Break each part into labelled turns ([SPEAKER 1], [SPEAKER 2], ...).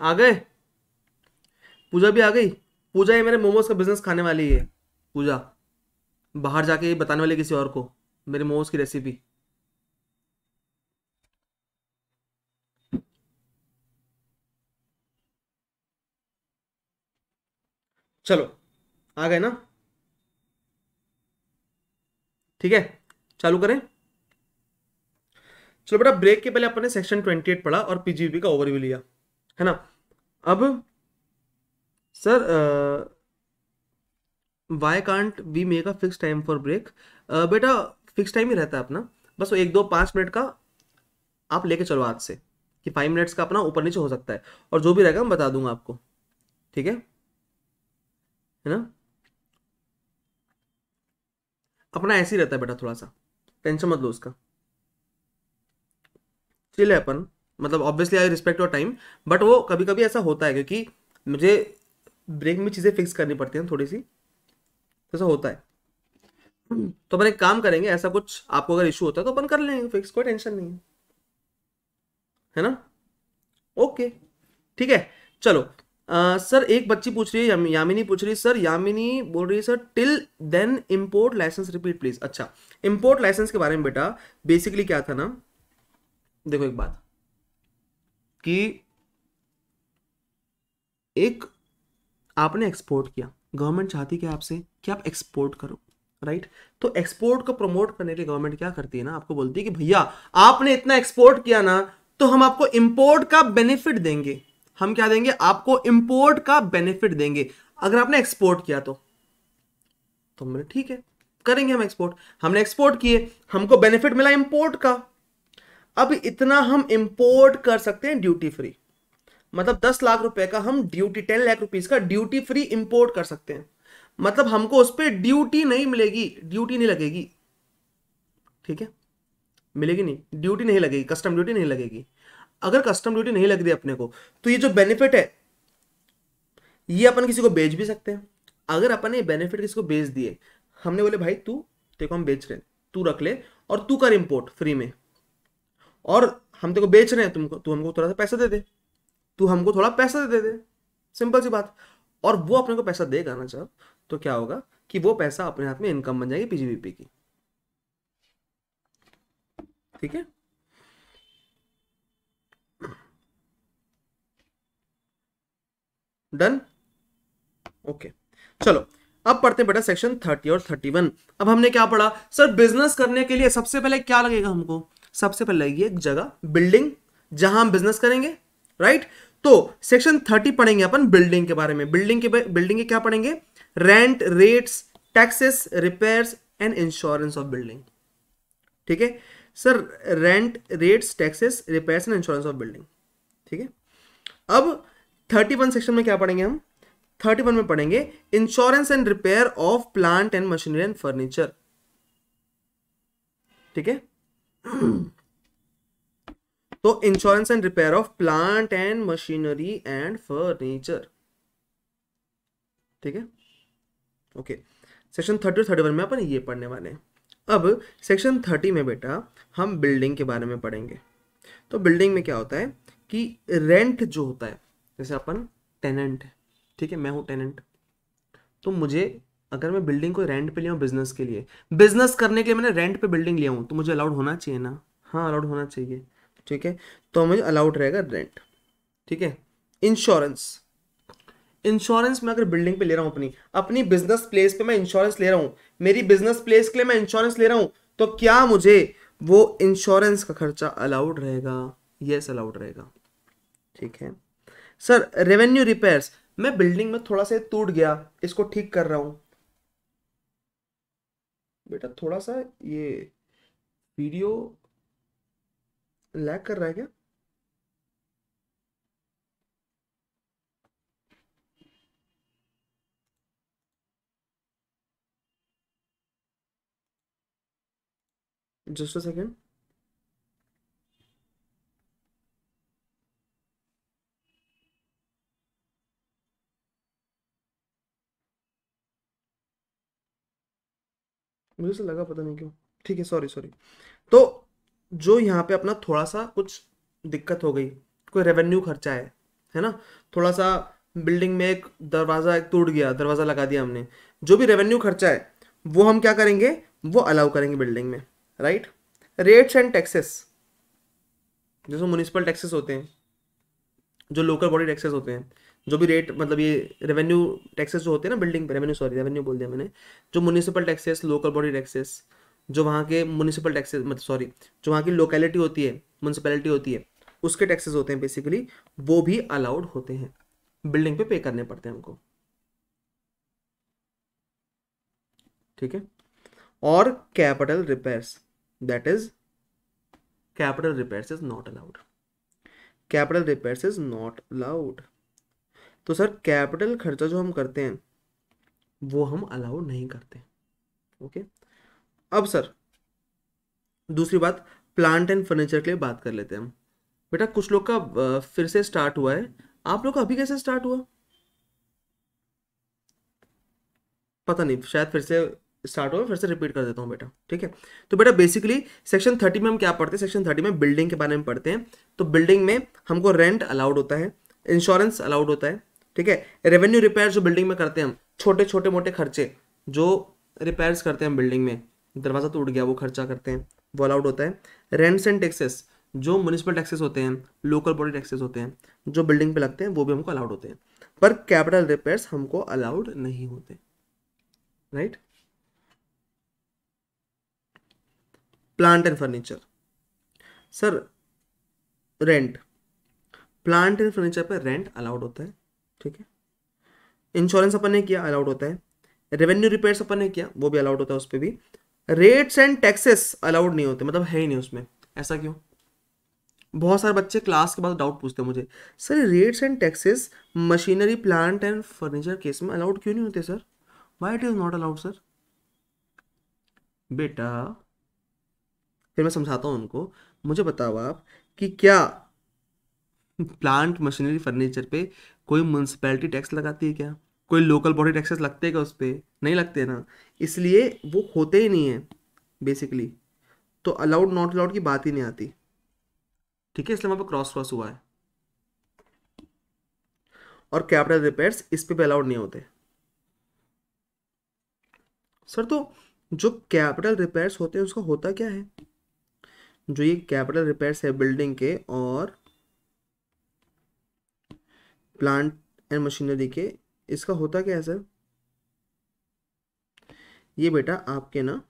[SPEAKER 1] आ गए पूजा भी आ गई पूजा ये मेरे मोमोज का बिजनेस खाने वाली है पूजा बाहर जाके ये बताने वाली किसी और को मेरे मोमोज की रेसिपी चलो आ गए ना ठीक है चालू करें चलो बेटा ब्रेक के पहले अपने सेक्शन सेक्शन 28 पढ़ा और पीजीबी का ओवरव्यू लिया है ना अब sir why can't we make a fix time for break बेटा फिक्स टाइम ही रहता है अपना बस वो एक दो पाँच मिनट का आप लेके चलो आज से कि फाइव मिनट्स का अपना ऊपर नीचे हो सकता है और जो भी रहेगा मैं बता दूंगा आपको ठीक है है ना अपना ऐसे ही रहता है बेटा थोड़ा सा टेंशन मत लो उसका चिल है अपन मतलब obviously I respect your time but वो कभी कभी ऐसा होता है क्योंकि मुझे ब्रेक में चीज़ें फिक्स करनी पड़ती हैं थोड़ी सी ऐसा होता है तो अपन एक काम करेंगे ऐसा कुछ आपको अगर इशू होता है तो अपन कर लेंगे फिक्स कोई टेंशन नहीं है है ना ओके ठीक है चलो आ, सर एक बच्ची पूछ रही है याम, यामिनी पूछ रही है सर यामिनी बोल रही है sir till then import licence repeat please अच्छा इंपोर्ट लाइसेंस के बारे में बेटा बेसिकली क्या था ना देखो एक बात कि एक आपने एक्सपोर्ट किया गवर्नमेंट चाहती क्या आपसे कि आप एक्सपोर्ट करो राइट right? तो एक्सपोर्ट को प्रमोट करने के लिए गवर्नमेंट क्या करती है ना आपको बोलती है कि भैया आपने इतना एक्सपोर्ट किया ना तो हम आपको इंपोर्ट का बेनिफिट देंगे हम क्या देंगे आपको इंपोर्ट का बेनिफिट देंगे अगर आपने एक्सपोर्ट किया तो तो ठीक है करेंगे हम एक्सपोर्ट हमने एक्सपोर्ट किए हमको बेनिफिट मिला इंपोर्ट का अब इतना हम इंपोर्ट कर सकते हैं ड्यूटी फ्री मतलब दस लाख रुपए का हम ड्यूटी टेन लाख रुपीज का ड्यूटी फ्री इंपोर्ट कर सकते हैं मतलब हमको उस पर ड्यूटी नहीं मिलेगी ड्यूटी नहीं लगेगी ठीक है मिलेगी नहीं ड्यूटी नहीं लगेगी कस्टम ड्यूटी नहीं लगेगी अगर कस्टम ड्यूटी नहीं लग रही अपने को तो ये जो बेनिफिट है ये अपन किसी को बेच भी सकते हैं अगर अपन ये बेनिफिट किसी को बेच दिए हमने बोले भाई तू तेरे हम बेच रहे हैं तू रख ले और तू कर इंपोर्ट फ्री में और हम तेको बेच रहे हैं तुमको तू हमको थोड़ा सा पैसा दे दे तू हमको थोड़ा पैसा दे दे सिंपल सी बात और वो अपने को पैसा देगा ना जब तो क्या होगा कि वो पैसा अपने हाथ में इनकम बन जाएगी पीजीबीपी की ठीक है डन ओके चलो अब पढ़ते हैं बेटा सेक्शन थर्टी और थर्टी वन अब हमने क्या पढ़ा सर बिजनेस करने के लिए सबसे पहले क्या लगेगा हमको सबसे पहले लगेगी एक जगह बिल्डिंग जहां हम बिजनेस करेंगे राइट तो सेक्शन थर्टी पढ़ेंगे अपन बिल्डिंग के बारे में बिल्डिंग के बिल्डिंग के क्या पढ़ेंगे rent rates taxes repairs and insurance of building ठीक है sir rent rates taxes repairs and insurance of building ठीक है अब थर्टी वन सेक्शन में क्या पढ़ेंगे हम थर्टी वन में पढ़ेंगे insurance and repair of plant and machinery and furniture ठीक है तो insurance and repair of plant and machinery and furniture ठीक है ओके सेक्शन थर्टी और थर्टी वन में अपन ये पढ़ने वाले हैं अब सेक्शन थर्टी में बेटा हम बिल्डिंग के बारे में पढ़ेंगे तो बिल्डिंग में क्या होता है कि रेंट जो होता है जैसे अपन टेनेंट है ठीक है मैं हूँ टेनेंट तो मुझे अगर मैं बिल्डिंग को रेंट पे लिया हूँ बिजनेस के लिए बिजनेस करने के लिए मैंने रेंट पे बिल्डिंग लिया हूँ तो मुझे अलाउड होना चाहिए ना हाँ अलाउड होना चाहिए ठीक है तो मुझे अलाउड रहेगा रेंट ठीक है इंश्योरेंस इंश्योरेंस मैं अगर बिल्डिंग पे ले रहा हूँ अपनी अपनी बिजनेस प्लेस पे मैं इंश्योरेंस ले रहा हूँ मेरी बिजनेस प्लेस के लिए मैं इंश्योरेंस ले रहा हूँ तो क्या मुझे वो इंश्योरेंस का खर्चा अलाउड रहेगा यस अलाउड रहेगा ठीक है सर रेवेन्यू रिपेयर्स मैं बिल्डिंग में थोड़ा सा टूट गया इसको ठीक कर रहा हूँ बेटा थोड़ा सा ये वीडियो लैग कर रहा है क्या जस्ट अ सेकेंड मुझे से लगा पता नहीं क्यों ठीक है सॉरी सॉरी तो जो यहाँ पे अपना थोड़ा सा कुछ दिक्कत हो गई कोई रेवेन्यू खर्चा है है ना थोड़ा सा बिल्डिंग में एक दरवाज़ा एक टूट गया दरवाज़ा लगा दिया हमने जो भी रेवेन्यू खर्चा है वो हम क्या करेंगे वो अलाउ करेंगे बिल्डिंग में राइट रेट्स एंड टैक्सेस जैसे म्यूनिसिपल टैक्सेस होते हैं जो लोकल बॉडी टैक्सेस होते हैं जो भी रेट मतलब ये रेवेन्यू टैक्सेस जो होते हैं ना बिल्डिंग पे रेवेन्यू सॉरी रेवेन्यू बोल दिया मैंने जो municipal taxes local body taxes जो वहाँ के म्यूनिसिपल टैक्सेस मतलब सॉरी जो वहाँ की लोकेलिटी होती है म्यूनसिपैलिटी होती है उसके टैक्सेस होते हैं बेसिकली वो भी अलाउड होते हैं बिल्डिंग पे पे करने पड़ते हैं हमको ठीक है और capital repairs that is capital repairs is not allowed capital repairs is not allowed तो सर कैपिटल खर्चा जो हम करते हैं वो हम अलाउ नहीं करते ओके अब सर दूसरी बात प्लांट एंड फर्नीचर के लिए बात कर लेते हैं हम बेटा कुछ लोग का फिर से स्टार्ट हुआ है आप लोग का अभी कैसे स्टार्ट हुआ पता नहीं शायद फिर से स्टार्ट हो फिर से रिपीट कर देता हूँ बेटा ठीक है तो बेटा बेसिकली सेक्शन थर्टी में हम क्या पढ़ते हैं सेक्शन थर्टी में बिल्डिंग के बारे में पढ़ते हैं तो बिल्डिंग में हमको रेंट अलाउड होता है इंश्योरेंस अलाउड होता है ठीक है रेवेन्यू रिपेयर जो बिल्डिंग में करते हैं हम छोटे छोटे मोटे खर्चे जो रिपेयर्स करते हैं बिल्डिंग में दरवाज़ा टूट तो गया वो खर्चा करते हैं वो अलाउड होता है रेंट्स एंड टैक्सेस जो म्यूनिसिपल टैक्सेस होते हैं लोकल बॉडी टैक्सेस होते हैं जो बिल्डिंग पे लगते हैं वो भी हमको अलाउड होते हैं पर कैपिटल रिपेयर्स हमको अलाउड नहीं होते right right? Plant and furniture sir rent plant and furniture पर रेंट अलाउड होता है ठीक है इंश्योरेंस अपन ने किया अलाउड होता है रेवेन्यू रिपेयर्स अपन ने किया वो भी अलाउड होता है उस पर भी रेट्स एंड टैक्सेस अलाउड नहीं होते मतलब है ही नहीं उसमें ऐसा क्यों बहुत सारे बच्चे क्लास के बाद डाउट पूछते हैं मुझे sir rates and taxes machinery plant and furniture case में अलाउड क्यों नहीं होते sir why it is not allowed sir बेटा फिर मैं समझाता हूँ उनको मुझे बताओ आप कि क्या प्लांट मशीनरी फर्नीचर पे कोई म्यूनसिपैलिटी टैक्स लगाती है क्या कोई लोकल बॉडी टैक्सेस लगते हैं क्या उस पर नहीं लगते ना इसलिए वो होते ही नहीं है बेसिकली तो अलाउड नॉट अलाउड की बात ही नहीं आती ठीक है इसलिए वहाँ पर क्रॉस क्रॉस हुआ है और कैपिटल रिपेयर्स इस पे भी अलाउड नहीं होते सर तो जो कैपिटल रिपेयर्स होते हैं उसका होता क्या है जो ये कैपिटल रिपेयर्स है बिल्डिंग के और प्लांट एंड मशीनरी के इसका होता क्या है सर ये बेटा आपके ना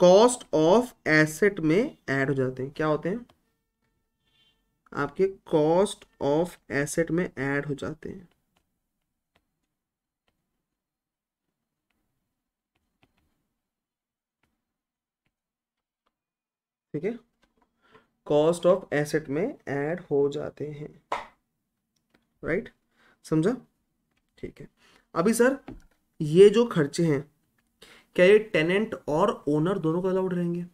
[SPEAKER 1] कॉस्ट ऑफ एसेट में ऐड हो जाते हैं क्या होते हैं आपके कॉस्ट ऑफ एसेट में ऐड हो जाते हैं ठीक है कॉस्ट ऑफ एसेट में ऐड हो जाते हैं राइट right? समझा ठीक है अभी सर ये जो खर्चे हैं क्या ये टेनेंट और ओनर दोनों को अलाउड रहेंगे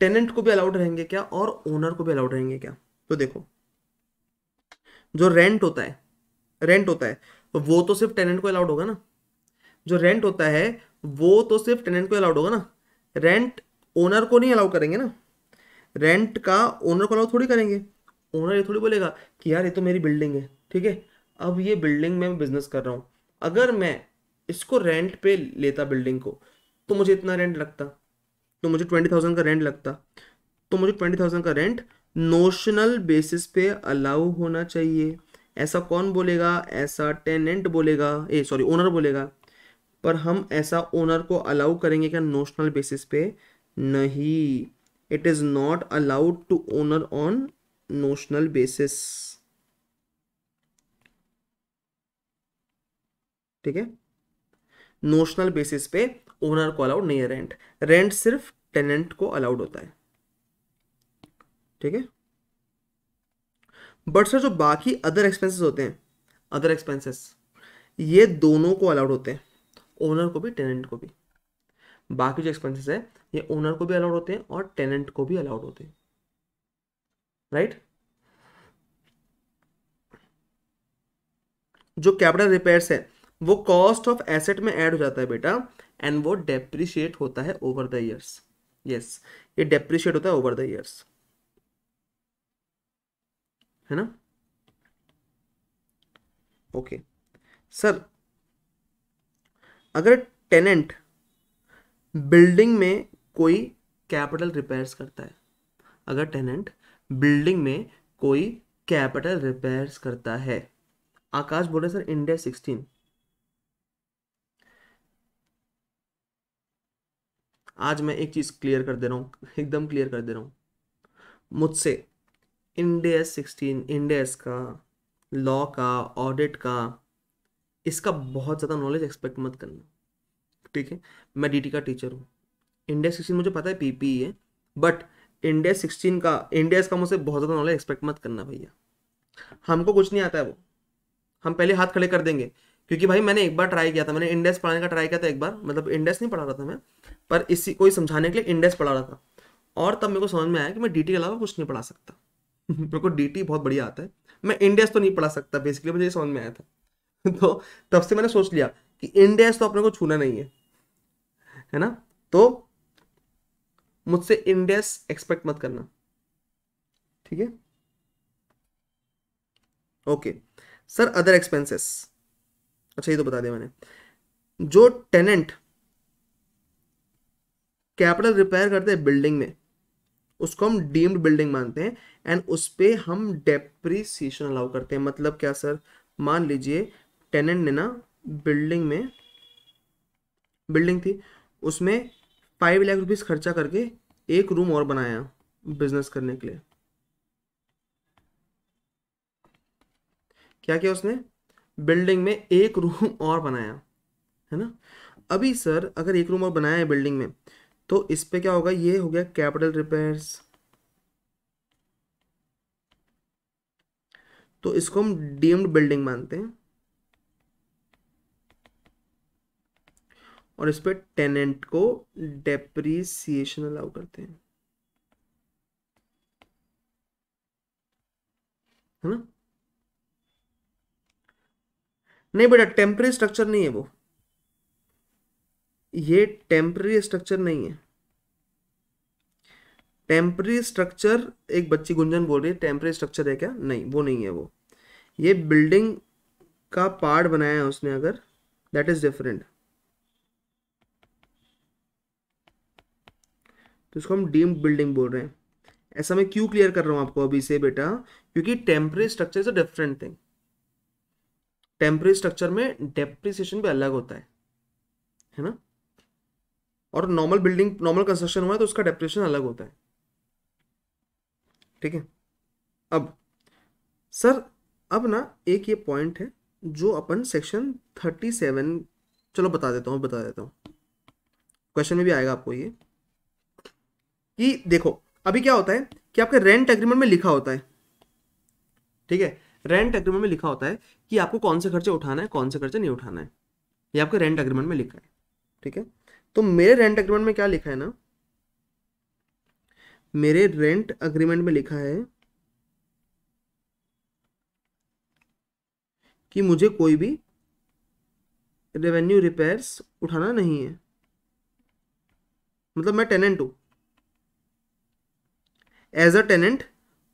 [SPEAKER 1] टेनेंट को भी अलाउड रहेंगे क्या और ओनर को भी अलाउड रहेंगे क्या तो देखो जो रेंट होता है रेंट होता है वो तो सिर्फ टेनेंट को अलाउड होगा ना जो रेंट होता है वो तो सिर्फ टेनेंट को अलाउड होगा ना रेंट ओनर को नहीं अलाउ करेंगे ना रेंट का ओनर को अलाउ थोड़ी करेंगे ओनर ये थोड़ी बोलेगा कि यार ये तो मेरी बिल्डिंग है ठीक है अब ये बिल्डिंग में मैं बिजनेस कर रहा हूँ अगर मैं इसको रेंट पे लेता बिल्डिंग को तो मुझे इतना रेंट लगता तो मुझे ट्वेंटी थाउजेंड का रेंट लगता तो मुझे ट्वेंटी थाउजेंड का रेंट नोशनल बेसिस पे अलाउ होना चाहिए ऐसा कौन बोलेगा ऐसा टेनेंट बोलेगा ए सॉरी ओनर बोलेगा पर हम ऐसा ओनर को अलाउ करेंगे क्या नोशनल बेसिस पे नहीं it is not allowed to owner on notional basis ठीक है नोशनल बेसिस पे ओनर को अलाउड नहीं है रेंट रेंट सिर्फ टेनेंट को अलाउड होता है ठीक है बट सर जो बाकी अदर एक्सपेंसेस होते हैं अदर एक्सपेंसेस ये दोनों को अलाउड होते हैं ओनर को भी टेनेंट को भी बाकी जो एक्सपेंसेस है ये ओनर को भी अलाउड होते हैं और टेनेंट को भी अलाउड होते हैं राइट जो कैपिटल रिपेयर्स है वो कॉस्ट ऑफ एसेट में ऐड हो जाता है बेटा एंड वो डेप्रिशिएट होता है ओवर द ईयर्स यस ये डेप्रिशिएट होता है ओवर द ईयर्स है ना ओके okay. सर अगर टेनेंट बिल्डिंग में कोई कैपिटल रिपेयर्स करता है अगर टेनेंट बिल्डिंग में कोई कैपिटल रिपेयर्स करता है आकाश बोले सर इंडिया सिक्सटीन आज मैं एक चीज क्लियर कर दे रहा हूँ एकदम क्लियर कर दे रहा हूँ मुझसे इंडिया सिक्सटीन इंडेस का लॉ का ऑडिट का इसका बहुत ज़्यादा नॉलेज एक्सपेक्ट मत करना ठीक है मैं डीटी का टीचर हूँ इंडिया सिक्सटीन मुझे पता है पीपीई e है बट इंडिया सिक्सटीन का इंडिया का मुझसे बहुत ज़्यादा नॉलेज एक्सपेक्ट मत करना भैया हमको कुछ नहीं आता है वो हम पहले हाथ खड़े कर देंगे क्योंकि भाई मैंने एक बार ट्राई किया था मैंने इंडेक्स पढ़ाने का ट्राई किया था एक बार मतलब इंडेक्स नहीं पढ़ा रहा था मैं पर इसी कोई समझाने के लिए इंडेक्स पढ़ा रहा था और तब मेरे को समझ में आया कि मैं डी के अलावा कुछ नहीं पढ़ा सकता मेरे को डी बहुत बढ़िया आता है मैं इंडेक्स तो नहीं पढ़ा सकता बेसिकली मुझे समझ में आया था तो तब से मैंने सोच लिया कि इंडेक्स तो अपने को छूना नहीं है है ना तो मुझसे इंडेस एक्सपेक्ट मत करना ठीक है ओके सर अदर एक्सपेंसेस अच्छा ये तो बता दिया मैंने जो टेनेंट कैपिटल रिपेयर करते हैं बिल्डिंग में उसको हम डीम्ड बिल्डिंग मानते हैं एंड उस पर हम डेप्रीसिएशन अलाउ करते हैं मतलब क्या सर मान लीजिए टेनेंट ने ना बिल्डिंग में बिल्डिंग थी उसमें फाइव लाख रुपीज़ खर्चा करके एक रूम और बनाया बिजनेस करने के लिए क्या किया उसने बिल्डिंग में एक रूम और बनाया है ना अभी सर अगर एक रूम और बनाया है बिल्डिंग में तो इस पे क्या होगा ये हो गया कैपिटल रिपेयर्स तो इसको हम डीम्ड बिल्डिंग मानते हैं और इस पर टेनेंट को डेप्रीसिएशन अलाउ करते हैं है ना नहीं बेटा टेम्प्रेरी स्ट्रक्चर नहीं है वो ये टेम्प्रेरी स्ट्रक्चर नहीं है टेम्प्रेरी स्ट्रक्चर एक बच्ची गुंजन बोल रही है टेम्प्रेरी स्ट्रक्चर है क्या नहीं वो नहीं है वो ये बिल्डिंग का पार्ट बनाया है उसने अगर दैट इज डिफरेंट तो इसको हम डीम बिल्डिंग बोल रहे हैं ऐसा मैं क्यों क्लियर कर रहा हूँ आपको अभी से बेटा क्योंकि temporary structure is a different thing temporary structure में डेप्रिसिएशन भी अलग होता है है ना और नॉर्मल बिल्डिंग नॉर्मल कंस्ट्रक्शन हुआ है तो उसका डेप्रिसिएशन अलग होता है ठीक है अब सर अब ना एक ये पॉइंट है जो अपन सेक्शन थर्टी सेवन चलो बता देता हूँ बता देता हूँ क्वेश्चन में भी आएगा आपको ये कि देखो अभी क्या होता है कि आपके रेंट एग्रीमेंट में लिखा होता है ठीक है रेंट एग्रीमेंट में लिखा होता है कि आपको कौन से खर्चे उठाना है कौन से खर्चे नहीं उठाना है ये आपके रेंट एग्रीमेंट में लिखा है ठीक है तो मेरे रेंट एग्रीमेंट में क्या लिखा है ना मेरे रेंट अग्रीमेंट में लिखा है कि मुझे कोई भी रेवेन्यू रिपेयर्स उठाना नहीं है मतलब मैं टेनेंट हूं एज अ टेनेंट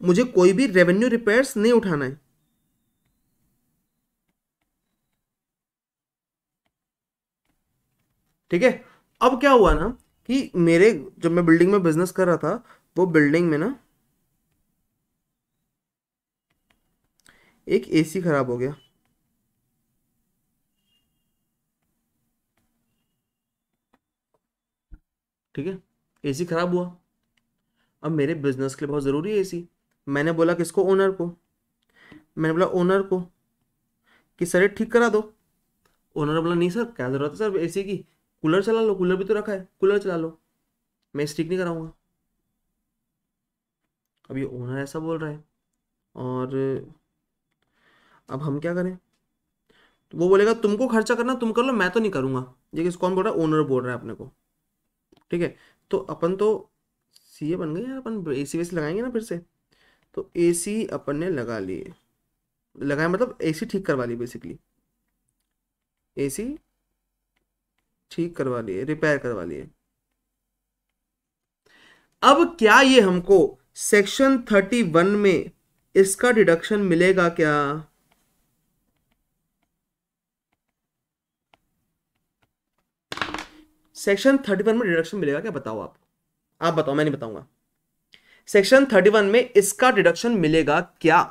[SPEAKER 1] मुझे कोई भी रेवेन्यू रिपेयर्स नहीं उठाना है ठीक है अब क्या हुआ ना कि मेरे जब मैं बिल्डिंग में बिजनेस कर रहा था वो बिल्डिंग में ना एक एसी खराब हो गया ठीक है एसी खराब हुआ अब मेरे बिजनेस के लिए बहुत ज़रूरी है एसी मैंने बोला किसको ओनर को मैंने बोला ओनर को कि सर ठीक करा दो ओनर ने बोला नहीं सर क्या ज़रूरत है सर ए की कूलर चला लो कूलर भी तो रखा है कूलर चला लो मैं ठीक नहीं कराऊंगा अब ये ओनर ऐसा बोल रहा है और अब हम क्या करें तो वो बोलेगा तुमको खर्चा करना तुम कर लो मैं तो नहीं करूँगा ये किस कौन बोल रहा है ओनर बोल रहा है अपने को ठीक है तो अपन तो सी ए बन गए यार अपन ए सी वैसे लगाएंगे ना फिर से तो ए सी अपन ने लगा लिए लगाया मतलब ए सी ठीक करवा ली बेसिकली ए सी ठीक करवा लिए रिपेयर करवा लिए अब क्या ये हमको सेक्शन थर्टी वन में इसका डिडक्शन मिलेगा क्या सेक्शन थर्टी वन में डिडक्शन मिलेगा क्या बताओ आप आप बताओ मैं नहीं बताऊंगा सेक्शन थर्टी वन में इसका डिडक्शन मिलेगा क्या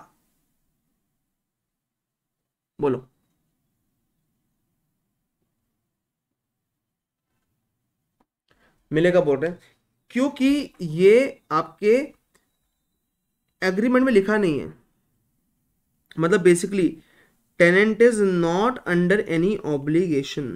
[SPEAKER 1] बोलो मिलेगा बोल रहे हैं क्योंकि ये आपके एग्रीमेंट में लिखा नहीं है मतलब basically tenant is not under any obligation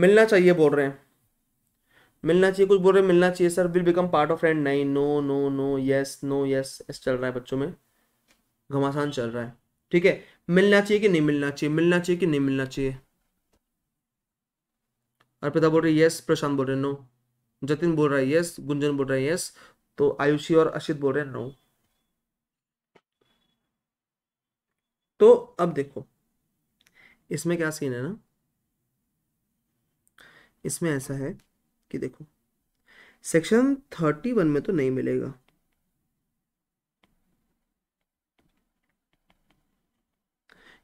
[SPEAKER 1] मिलना चाहिए बोल रहे हैं मिलना चाहिए कुछ बोल रहे हैं मिलना चाहिए sir will become part of friend नहीं no no no yes no yes ऐसा चल रहा है बच्चों में घमासान चल रहा है ठीक है मिलना चाहिए कि नहीं मिलना चाहिए मिलना चाहिए कि नहीं मिलना चाहिए अर्पिता बोल रही है यस प्रशांत बोल रहे नो जतिन बोल रहा है यस गुंजन बोल रहे हैं यस तो आयुषी और अशित बोल रहे हैं नो तो अब देखो इसमें क्या सीन है ना इसमें ऐसा है कि देखो सेक्शन थर्टी वन में तो नहीं मिलेगा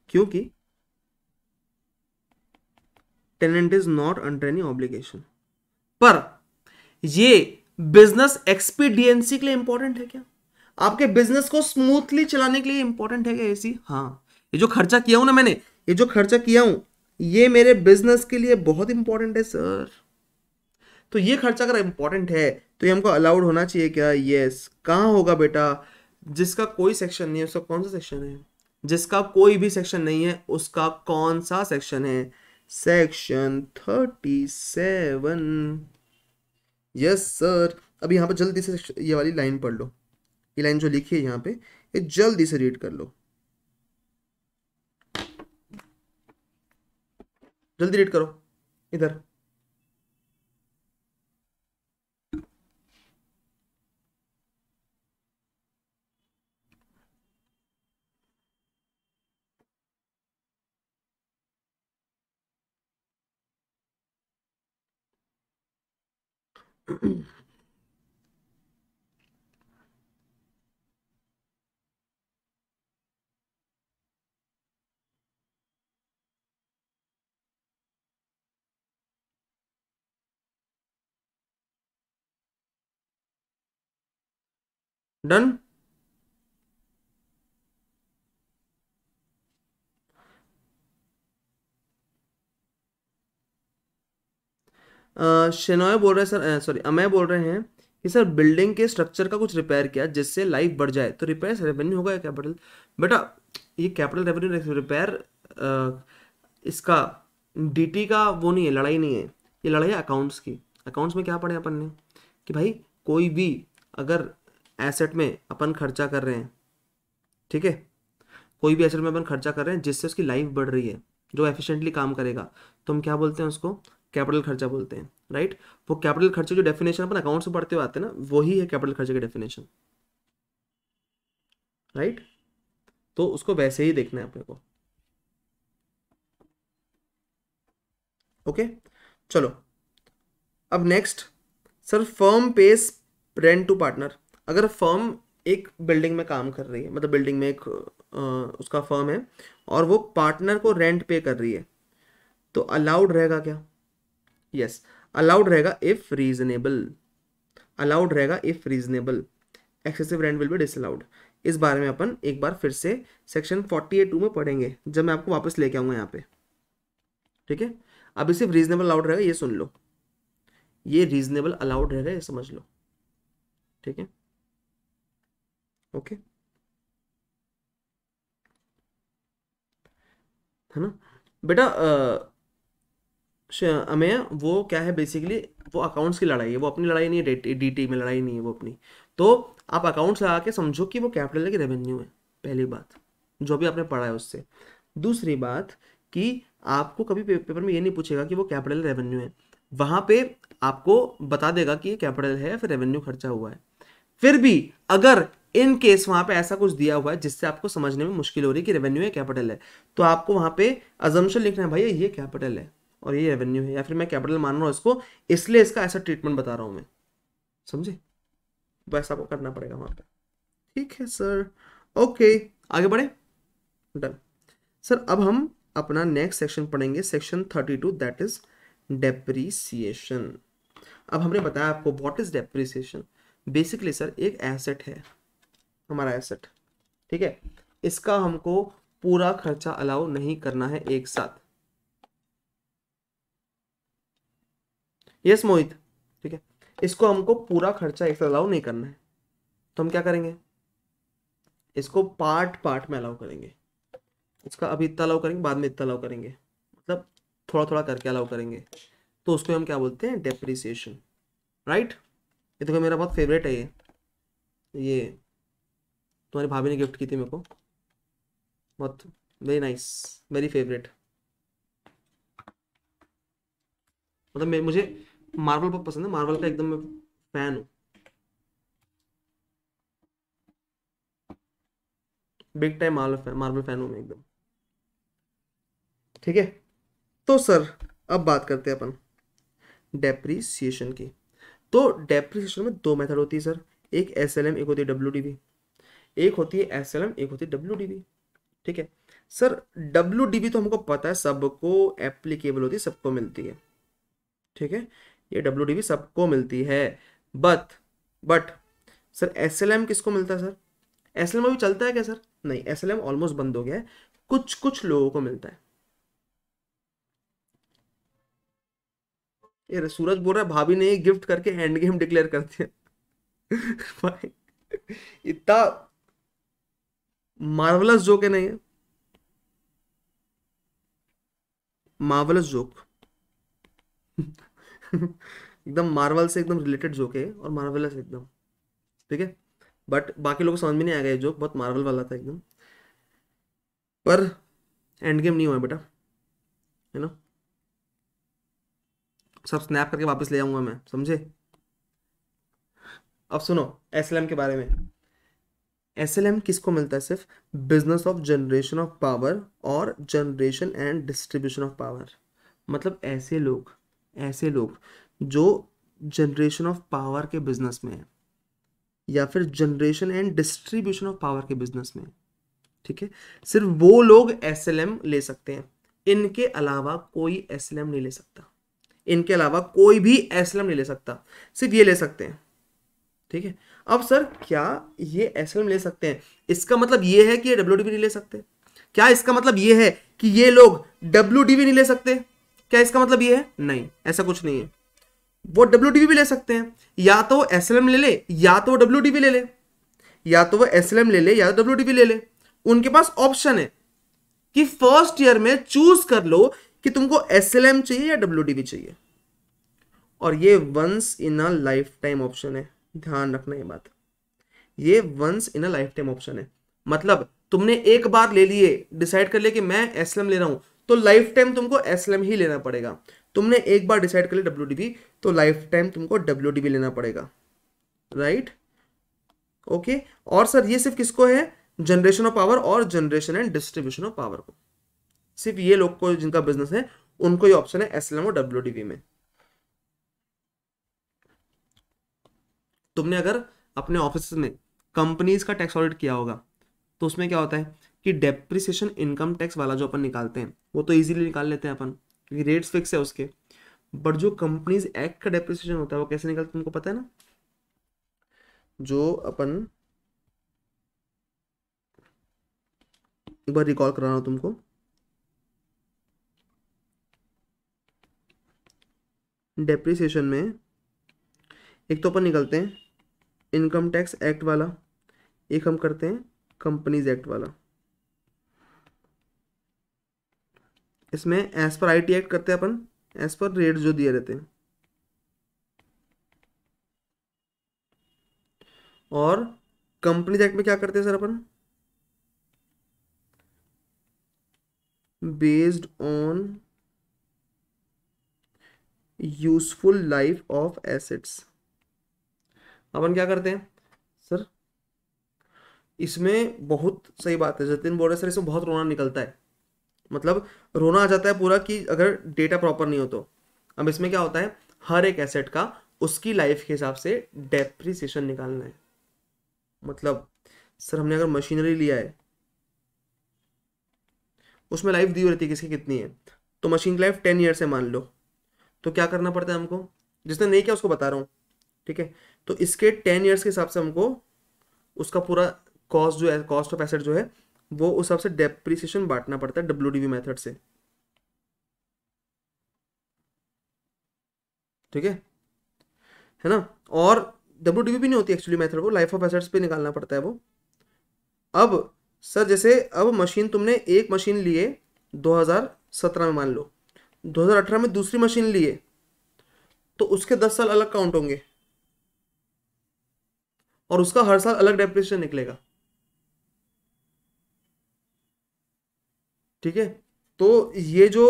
[SPEAKER 1] क्योंकि tenant is not under any obligation पर ये बिजनेस एक्सपीडियंसी के लिए इंपॉर्टेंट है क्या आपके बिजनेस को स्मूथली चलाने के लिए इंपॉर्टेंट है क्या एसी हाँ ये जो खर्चा किया हूं ना मैंने ये जो खर्चा किया हूं ये मेरे बिजनेस के लिए बहुत इंपॉर्टेंट है सर तो ये खर्चा अगर इंपॉर्टेंट है तो ये हमको अलाउड होना चाहिए क्या यस कहाँ होगा बेटा जिसका कोई सेक्शन नहीं है उसका कौन सा सेक्शन है जिसका कोई भी सेक्शन नहीं है उसका कौन सा सेक्शन है section thirty seven yes sir अब यहाँ पर जल्दी से ये वाली लाइन पढ़ लो ये लाइन जो लिखी है यहाँ पे ये जल्दी से रीड कर लो जल्दी रीड करो इधर डन शनोय बोल रहे सर सॉरी अमय बोल रहे हैं कि सर बिल्डिंग के स्ट्रक्चर का कुछ रिपेयर किया जिससे लाइफ बढ़ जाए तो रिपेयर रेवेन्यू होगा कैपिटल बेटा ये कैपिटल रेवेन्यू रिपेयर इसका डीटी का वो नहीं है लड़ाई नहीं है ये लड़ाई है अकाउंट्स की अकाउंट्स में क्या पढ़े अपन ने कि भाई कोई भी अगर एसेट में अपन खर्चा कर रहे हैं ठीक है कोई भी एसेट में अपन खर्चा कर रहे हैं जिससे उसकी लाइफ बढ़ रही है जो एफिशिएंटली काम करेगा तो हम क्या बोलते हैं उसको कैपिटल खर्चा बोलते हैं राइट वो कैपिटल खर्चे जो डेफिनेशन अपन अकाउंट से पढ़ते हुए आते हैं ना वही है कैपिटल खर्चे की डेफिनेशन राइट तो उसको वैसे ही देखना है अपने को ओके चलो अब next sir firm pays rent to partner अगर फर्म एक बिल्डिंग में काम कर रही है मतलब बिल्डिंग में एक आ, उसका फर्म है और वो पार्टनर को रेंट पे कर रही है तो अलाउड रहेगा क्या यस अलाउड रहेगा इफ रीजनेबल अलाउड रहेगा if reasonable excessive rent will be disallowed इस बारे में अपन एक बार फिर से सेक्शन फोर्टी एट टू में पढ़ेंगे जब मैं आपको वापस लेके आऊँगा यहाँ पे ठीक है अभी सिर्फ रीजनेबल अलाउड रहेगा ये सुन लो ये रीजनेबल अलाउड रहेगा ये समझ लो ठीक है ओके है ना बेटा अमेय वो क्या है बेसिकली वो अकाउंट्स की लड़ाई है वो अपनी लड़ाई नहीं है डीटी में लड़ाई नहीं है वो अपनी तो आप अकाउंट्स लगा के समझो कि वो कैपिटल है कि रेवेन्यू है पहली बात जो भी आपने पढ़ा है उससे दूसरी बात कि आपको कभी पेपर में ये नहीं पूछेगा कि वो कैपिटल रेवेन्यू है वहाँ पे आपको बता देगा कि ये कैपिटल है फिर रेवेन्यू खर्चा हुआ है फिर भी अगर इन केस वहां पे ऐसा कुछ दिया हुआ है जिससे आपको समझने में मुश्किल हो रही है कि रेवेन्यू है कैपिटल है तो आपको वहां पे अजम्पन लिखना है भैया ये कैपिटल है और ये रेवेन्यू है या फिर मैं कैपिटल मान रहा हूँ इसको इसलिए इसका ऐसा ट्रीटमेंट बता रहा हूँ मैं समझे वैसा तो आपको करना पड़ेगा वहां पर ठीक है सर ओके आगे बढ़े डन सर अब हम अपना नेक्स्ट सेक्शन पढ़ेंगे section thirty two that is depreciation अब हमने बताया आपको what is depreciation basically sir एक एसेट है हमारा एसेट ठीक है इसका हमको पूरा खर्चा अलाउ नहीं करना है एक साथ यस मोहित ठीक है इसको हमको पूरा खर्चा एक साथ अलाउ नहीं करना है तो हम क्या करेंगे इसको पार्ट पार्ट में अलाउ करेंगे इसका अभी इतना अलाउ करेंगे बाद में इतना अलाउ करेंगे मतलब थोड़ा थोड़ा करके अलाउ करेंगे तो उसको हम क्या बोलते हैं डेप्रिसिएशन राइट ये देखो मेरा बहुत फेवरेट है ये ये तुम्हारी भाभी ने गिफ्ट की थी मेरे को बहुत वेरी नाइस वेरी फेवरेट मतलब मैं मुझे मार्वल बहुत पसंद है मार्वल का एकदम मैं फैन हूँ big time Marvel fan Marvel fan हूँ मैं एकदम ठीक है तो सर अब बात करते हैं अपन डेप्रीसिएशन की तो डेप्रीसिएशन में दो मेथड होती है सर एक एस एल एम एक होती है डब्ल्यू डी बी एक होती है एस एक होती है डब्ल्यू ठीक है सर डब्ल्यू तो हमको पता है सबको एप्लीकेबल होती है सबको मिलती है ठीक है ये डब्ल्यू सबको मिलती है बट बट सर एस किसको मिलता है सर एस एल अभी चलता है क्या सर नहीं एस एल ऑलमोस्ट बंद हो गया है कुछ कुछ लोगों को मिलता है यार सूरज बोल रहा है भाभी ने गिफ्ट करके हैंड गेम डिक्लेयर कर दिया इतना मार्वलस जोक है ना ये मार्वलस जोक एकदम मार्वल से एकदम रिलेटेड जोक है और मार्वलस एकदम ठीक है बट बाकी लोगों को समझ में नहीं आ गया ये जोक बहुत मार्वल वाला था एकदम पर एंड गेम नहीं हुआ बेटा है ना सब स्नैप करके वापस ले आऊंगा मैं समझे अब सुनो एस के बारे में एस किसको मिलता है सिर्फ business of generation of power और generation and distribution of power मतलब ऐसे लोग ऐसे लोग जो जनरेशन ऑफ पावर के बिजनेस में है या फिर generation and distribution of power के बिजनेस में ठीक है सिर्फ वो लोग एस ले सकते हैं इनके अलावा कोई एस नहीं ले सकता इनके अलावा कोई भी एस नहीं ले सकता सिर्फ ये ले सकते हैं ठीक है अब सर क्या ये एस ले सकते हैं इसका मतलब ये है कि ये डब्ल्यू नहीं ले सकते क्या इसका मतलब ये है कि ये लोग डब्ल्यू नहीं ले सकते क्या इसका मतलब ये है नहीं ऐसा कुछ नहीं है वो डब्ल्यू भी ले सकते हैं या तो एस ले ले या तो डब्ल्यू डी ले ले या तो वो एस ले ले या तो डब्ल्यू तो ले ले उनके पास ऑप्शन है कि फर्स्ट ईयर में चूज कर लो कि तुमको एस चाहिए या डब्ल्यू चाहिए और ये once in a lifetime option है ध्यान रखना ये बात ये once in a lifetime option है मतलब तुमने एक बार ले लिए डिसाइड कर लिया कि मैं एसलम ले रहा हूं तो लाइफ टाइम तुमको एसलम ही लेना पड़ेगा तुमने एक बार डिसाइड कर लिया डब्ल्यू तो लाइफ टाइम तुमको डब्ल्यू लेना पड़ेगा राइट ओके okay? और सर ये सिर्फ किसको है जनरेशन ऑफ पावर और generation and distribution of power को सिर्फ ये लोग को जिनका बिजनेस है उनको ये ऑप्शन है एस एल एम और डब्ल्यू में तुमने अगर अपने ऑफिस में कंपनीज का टैक्स ऑडिट किया होगा तो उसमें क्या होता है कि डेप्रिसिएशन इनकम टैक्स वाला जो अपन निकालते हैं वो तो इजीली निकाल लेते हैं अपन क्योंकि रेट्स फिक्स है उसके बट जो कंपनीज एक्ट का डेप्रिसिएशन होता है वो कैसे निकालते है तुमको पता है ना जो अपन एक बार रिकॉल करा रहा हूं तुमको डेप्रिसिएशन में एक तो अपन निकलते हैं इनकम टैक्स एक्ट वाला एक हम करते हैं कंपनीज एक्ट वाला इसमें as per I T act करते हैं अपन एज पर रेट जो दिए रहते हैं और कंपनीज एक्ट में क्या करते हैं सर अपन based on useful life of assets अपन क्या करते हैं सर इसमें बहुत सही बात है जतिन बोल रहे सर इसमें बहुत रोना निकलता है मतलब रोना आ जाता है पूरा कि अगर डेटा प्रॉपर नहीं हो तो अब इसमें क्या होता है हर एक एसेट का उसकी लाइफ के हिसाब से डेप्रिसिएशन निकालना है मतलब सर हमने अगर मशीनरी लिया है उसमें लाइफ दी रहती है किसकी कितनी है तो मशीन की लाइफ टेन ईयर्स है मान लो तो क्या करना पड़ता है हमको जिसने नहीं किया उसको बता रहा हूँ ठीक है तो इसके टेन ईयर्स के हिसाब से हमको उसका पूरा कॉस्ट जो है कॉस्ट ऑफ एसेट जो है वो उस हिसाब से डेप्रिसिएशन बांटना पड़ता है डब्ल्यू डी मेथड से ठीक है है ना और डब्ल्यू भी नहीं होती एक्चुअली मेथड वो लाइफ ऑफ एसेट्स पे निकालना पड़ता है वो अब सर जैसे अब मशीन तुमने एक मशीन लिए 2017 में मान लो 2018 में दूसरी मशीन लिए तो उसके 10 साल अलग काउंट होंगे और उसका हर साल अलग डेप्रेशन निकलेगा ठीक है तो ये जो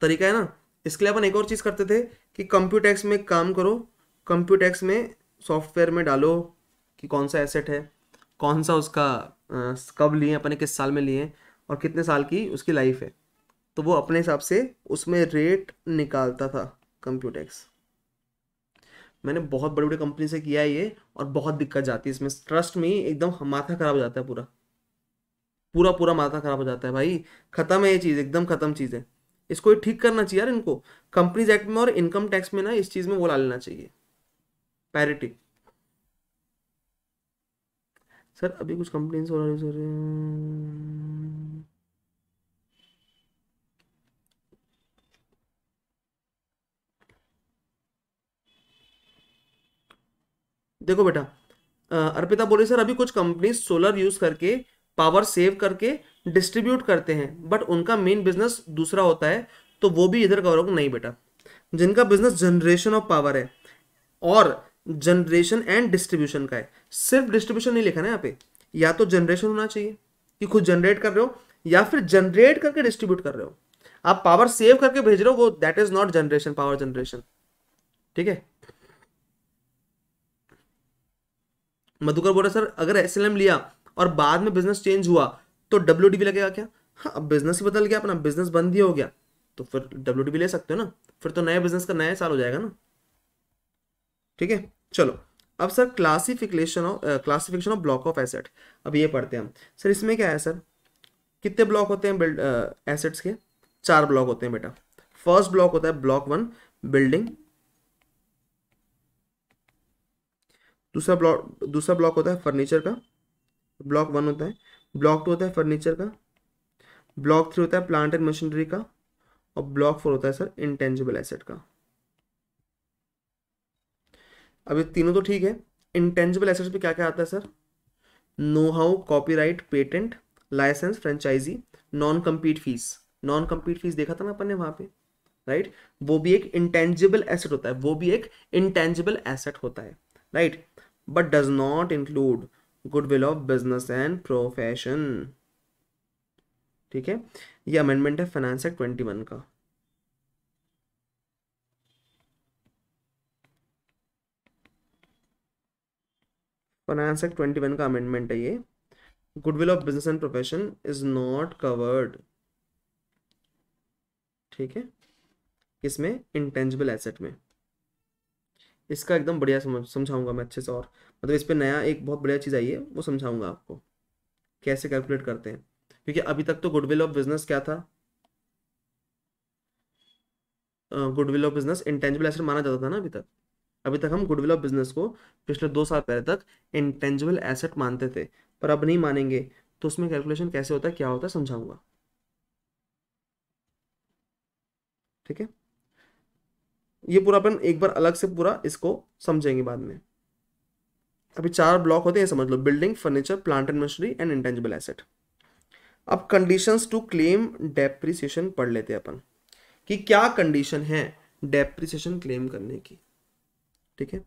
[SPEAKER 1] तरीका है ना इसके लिए अपन एक और चीज़ करते थे कि कंप्यूटेक्स में काम करो कंप्यूटेक्स में सॉफ्टवेयर में डालो कि कौन सा एसेट है कौन सा उसका आ, कब लिए अपने किस साल में लिए और कितने साल की उसकी लाइफ है तो वो अपने हिसाब से उसमें रेट निकालता था कंप्यूटेक्स मैंने बहुत बड़ी बड़ी कंपनी से किया है ये और बहुत दिक्कत जाती है इसमें ट्रस्ट में एकदम माथा खराब हो जाता है पूरा पूरा पूरा माथा खराब हो जाता है भाई खत्म है ये चीज़ एकदम खत्म चीज़ है इसको ठीक करना चाहिए यार इनको कंपनीज एक्ट में और इनकम टैक्स में ना इस चीज़ में वो ला लेना चाहिए पैरिटी सर अभी कुछ कंप्लेन हो रहा है सर देखो बेटा अर्पिता बोली सर अभी कुछ कंपनी सोलर यूज करके पावर सेव करके डिस्ट्रीब्यूट करते हैं बट उनका मेन बिजनेस दूसरा होता है तो वो भी इधर कवरों नहीं बेटा जिनका बिजनेस जनरेशन ऑफ पावर है और जनरेशन एंड डिस्ट्रीब्यूशन का है सिर्फ डिस्ट्रीब्यूशन नहीं लिखा ना यहाँ पे या तो जनरेशन होना चाहिए कि खुद जनरेट कर रहे हो या फिर जनरेट करके डिस्ट्रीब्यूट कर रहे हो आप पावर सेव करके भेज रहे हो वो that is not generation power generation ठीक है मधुकर बोल रहे सर अगर एस लिया और बाद में बिजनेस चेंज हुआ तो डब्ल्यू लगेगा क्या हाँ अब बिजनेस ही बदल गया अपना बिजनेस बंद ही हो गया तो फिर डब्ल्यू ले सकते हो ना फिर तो नया बिजनेस का नया साल हो जाएगा ना ठीक है चलो अब sir classification of classification of block of asset अब ये पढ़ते हैं हम सर इसमें क्या है सर कितने ब्लॉक होते हैं बिल्ड एसेट्स के चार ब्लॉक होते हैं बेटा फर्स्ट ब्लॉक होता है ब्लॉक वन बिल्डिंग दूसरा ब्लॉक दूसरा ब्लॉक होता है फर्नीचर का ब्लॉक वन होता है ब्लॉक टू होता है फर्नीचर का ब्लॉक थ्री होता है प्लांट एंड मशीनरी का और ब्लॉक फोर होता है सर इंटेंजिबल एसेट का अब ये तीनों तो ठीक है इंटेंजिबल एसेट्स पे क्या क्या आता है sir know how copyright patent licence franchise non compete fee non compete fee देखा था ना अपन ने वहां पे राइट वो भी एक इंटेंजिबल एसेट होता है वो भी एक इंटेंजिबल एसेट होता है right but does not include goodwill of business and profession ठीक है ये अमेंडमेंट है फाइनेंस एक्ट ट्वेंटी वन का फाइनेंस एक्ट ट्वेंटी वन का अमेंडमेंट है ये goodwill of business and profession is not covered ठीक है इसमें इंटेंजिबल एसेट में इसका एकदम बढ़िया समझाऊंगा मैं अच्छे से और मतलब इस पर नया एक बहुत बढ़िया चीज़ आई है वो समझाऊंगा आपको कैसे कैलकुलेट करते हैं क्योंकि अभी तक तो गुडविल ऑफ बिजनेस क्या था goodwill of business intangible asset माना जाता था ना अभी तक अभी तक हम गुडविल ऑफ बिजनेस को पिछले दो साल पहले तक इंटेंजिबल एसेट मानते थे पर अब नहीं मानेंगे तो उसमें कैलकुलेशन कैसे होता है क्या होता है समझाऊंगा ठीक है ये पूरा अपन एक बार अलग से पूरा इसको समझेंगे बाद में अभी चार ब्लॉक होते हैं समझ लो building furniture plant and machinery and intangible asset अब कंडीशंस टू क्लेम डेप्रिसिएशन पढ़ लेते हैं अपन कि क्या कंडीशन है डेप्रिसिएशन क्लेम करने की ठीक है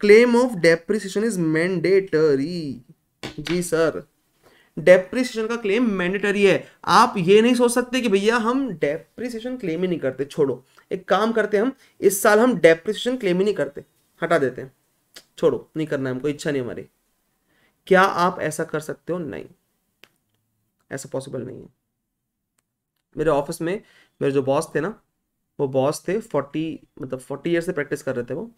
[SPEAKER 1] claim of depreciation is mandatory जी सर डेप्रिसिएशन का क्लेम मैंडेटरी है आप ये नहीं सोच सकते कि भैया हम डेप्रिसिएशन क्लेम ही नहीं करते छोड़ो एक काम करते हैं हम इस साल हम डेप्रिसिएशन क्लेम ही नहीं करते हटा देते हैं छोड़ो नहीं करना है हमको इच्छा नहीं हमारी क्या आप ऐसा कर सकते हो नहीं ऐसा पॉसिबल नहीं है मेरे ऑफिस में मेरे जो बॉस थे ना वो बॉस थे फोर्टी मतलब फोर्टी ईयर से प्रैक्टिस कर रहे थे वो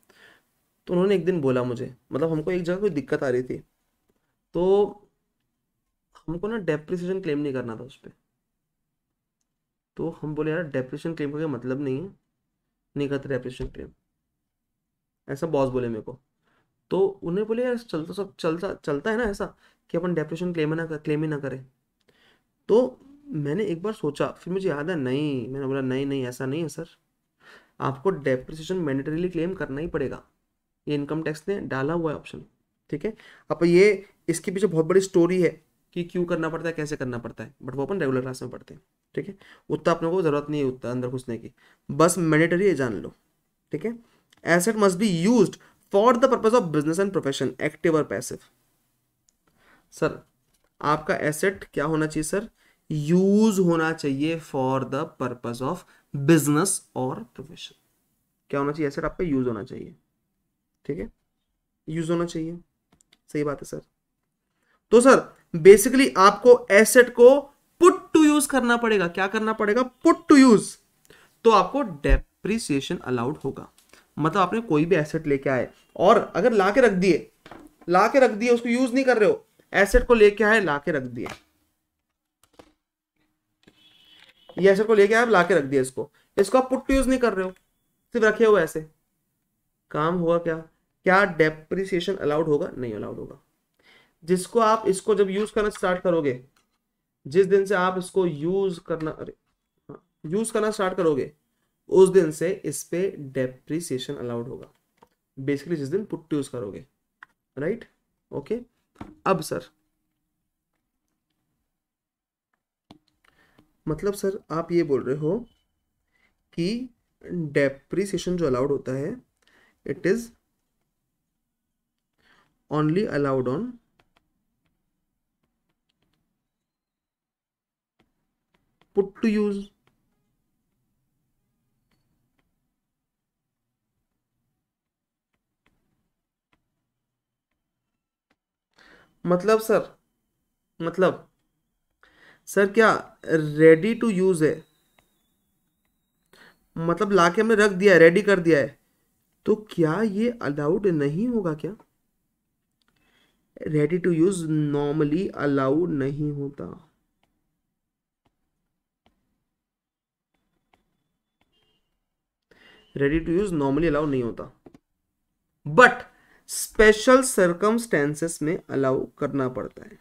[SPEAKER 1] तो उन्होंने एक दिन बोला मुझे मतलब हमको एक जगह कोई दिक्कत आ रही थी तो हमको ना डेप्रिसिएशन क्लेम नहीं करना था उस पर तो हम बोले यार डेप्रेशन क्लेम का मतलब नहीं है नहीं करते डेप्रेशन क्लेम ऐसा बॉस बोले मेरे को तो उन्हें बोले यार चलता सब चलता चलता है ना ऐसा कि अपन डेप्रेशन क्लेम ना क्लेम ही ना करें तो मैंने एक बार सोचा फिर मुझे याद है नहीं मैंने बोला नहीं नहीं ऐसा नहीं है सर आपको डेप्रिसिएशन मैंडेटरीली क्लेम करना ही पड़ेगा ये इनकम टैक्स ने डाला हुआ है ऑप्शन ठीक है अब ये इसके पीछे बहुत बड़ी स्टोरी है कि क्यों करना पड़ता है कैसे करना पड़ता है बट वो अपन रेगुलर क्लास में पढ़ते हैं ठीक है उतना अपने को जरूरत नहीं है उतना अंदर घुसने की बस मैंडेटरी जान लो ठीक है asset must be use for the purpose of business and profession active और पैसिव सर आपका एसेट क्या होना चाहिए सर यूज होना चाहिए for the purpose of business और प्रोफेशन क्या होना चाहिए एसेट आपका यूज होना चाहिए ठीक है यूज होना चाहिए सही बात है सर तो सर बेसिकली आपको एसेट को यूज करना पड़ेगा क्या करना पड़ेगा पुट टू यूज तो आपको डेप्रिसिएशन अलाउड होगा मतलब आपने कोई भी एसेट लेके आए और अगर ला के रख दिए ला के रख दिए उसको यूज नहीं कर रहे हो एसेट को लेके आए ला के रख दिए ये एसेट को लेके आए ला के रख दिए इसको इसको आप पुट टू यूज नहीं कर रहे हो सिर्फ रखे हो ऐसे काम हुआ क्या क्या डेप्रिसिएशन अलाउड होगा नहीं अलाउड होगा जिसको आप इसको जब यूज करना स्टार्ट करोगे जिस दिन से आप इसको यूज करना अरे यूज हाँ, करना स्टार्ट करोगे उस दिन से इस पे डेप्रिसिएशन अलाउड होगा बेसिकली जिस दिन पुट यूज करोगे राइट ओके अब सर मतलब सर आप ये बोल रहे हो कि डेप्रिसिएशन जो अलाउड होता है it is only allowed on put to use. मतलब सर मतलब सर क्या रेडी टू यूज है मतलब लाके हमने रख दिया रेडी कर दिया है तो क्या ये अलाउड नहीं होगा क्या ready to use normally allowed नहीं होता ready to use normally allow नहीं होता बट स्पेशल सर्कमस्टेंसेस में अलाउ करना पड़ता है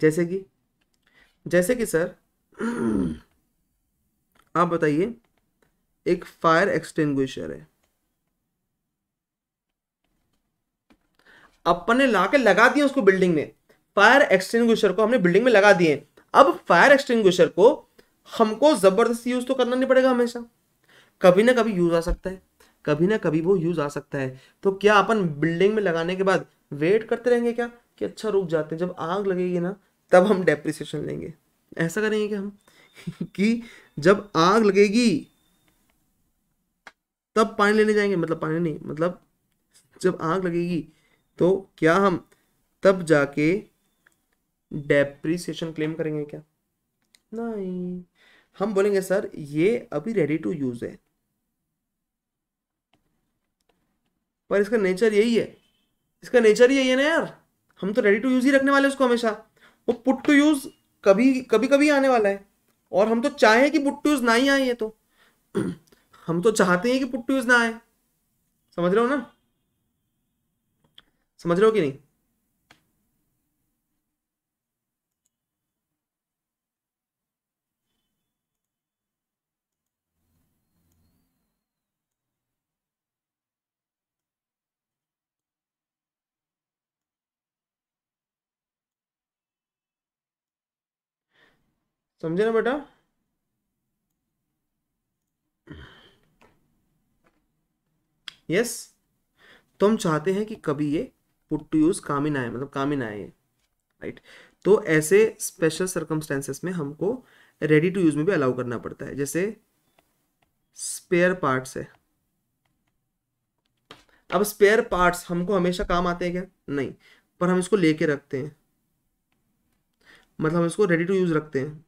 [SPEAKER 1] जैसे कि जैसे कि सर आप बताइए एक फायर एक्सटिंग्विशर है अपन ने लाके लगा दिया उसको बिल्डिंग में फायर एक्सटिंग्विशर को हमने बिल्डिंग में लगा दिए अब फायर एक्सटिंग्विशर को हमको जबरदस्ती यूज तो करना नहीं पड़ेगा हमेशा कभी ना कभी यूज आ सकता है कभी ना कभी वो यूज आ सकता है तो क्या अपन बिल्डिंग में लगाने के बाद वेट करते रहेंगे क्या कि अच्छा रुक जाते हैं जब आग लगेगी ना तब हम डेप्रिसिएशन लेंगे ऐसा करेंगे क्या हम कि जब आग लगेगी तब पानी लेने जाएंगे मतलब पानी नहीं मतलब जब आग लगेगी तो क्या हम तब जाके डेप्रीसिएशन क्लेम करेंगे क्या नहीं हम बोलेंगे सर ये अभी रेडी टू यूज है पर इसका नेचर यही है इसका नेचर ही यही है ना यार हम तो रेडी टू यूज ही रखने वाले उसको हमेशा वो पुट टू यूज कभी कभी कभी आने वाला है और हम तो चाहें कि पुट टू यूज ना ही आए ये तो हम तो चाहते हैं कि पुट टू यूज ना आए समझ रहे हो ना समझ रहे हो कि नहीं समझे ना बेटा यस तो हम चाहते हैं कि कभी ये पुट टू यूज काम ही ना आए मतलब काम ही ना आए राइट तो ऐसे स्पेशल सर्कमस्टेंसेस में हमको रेडी टू यूज में भी अलाउ करना पड़ता है जैसे स्पेयर पार्ट्स है अब स्पेयर पार्ट्स हमको हमेशा काम आते हैं क्या नहीं पर हम इसको लेके रखते हैं मतलब हम इसको रेडी टू यूज रखते हैं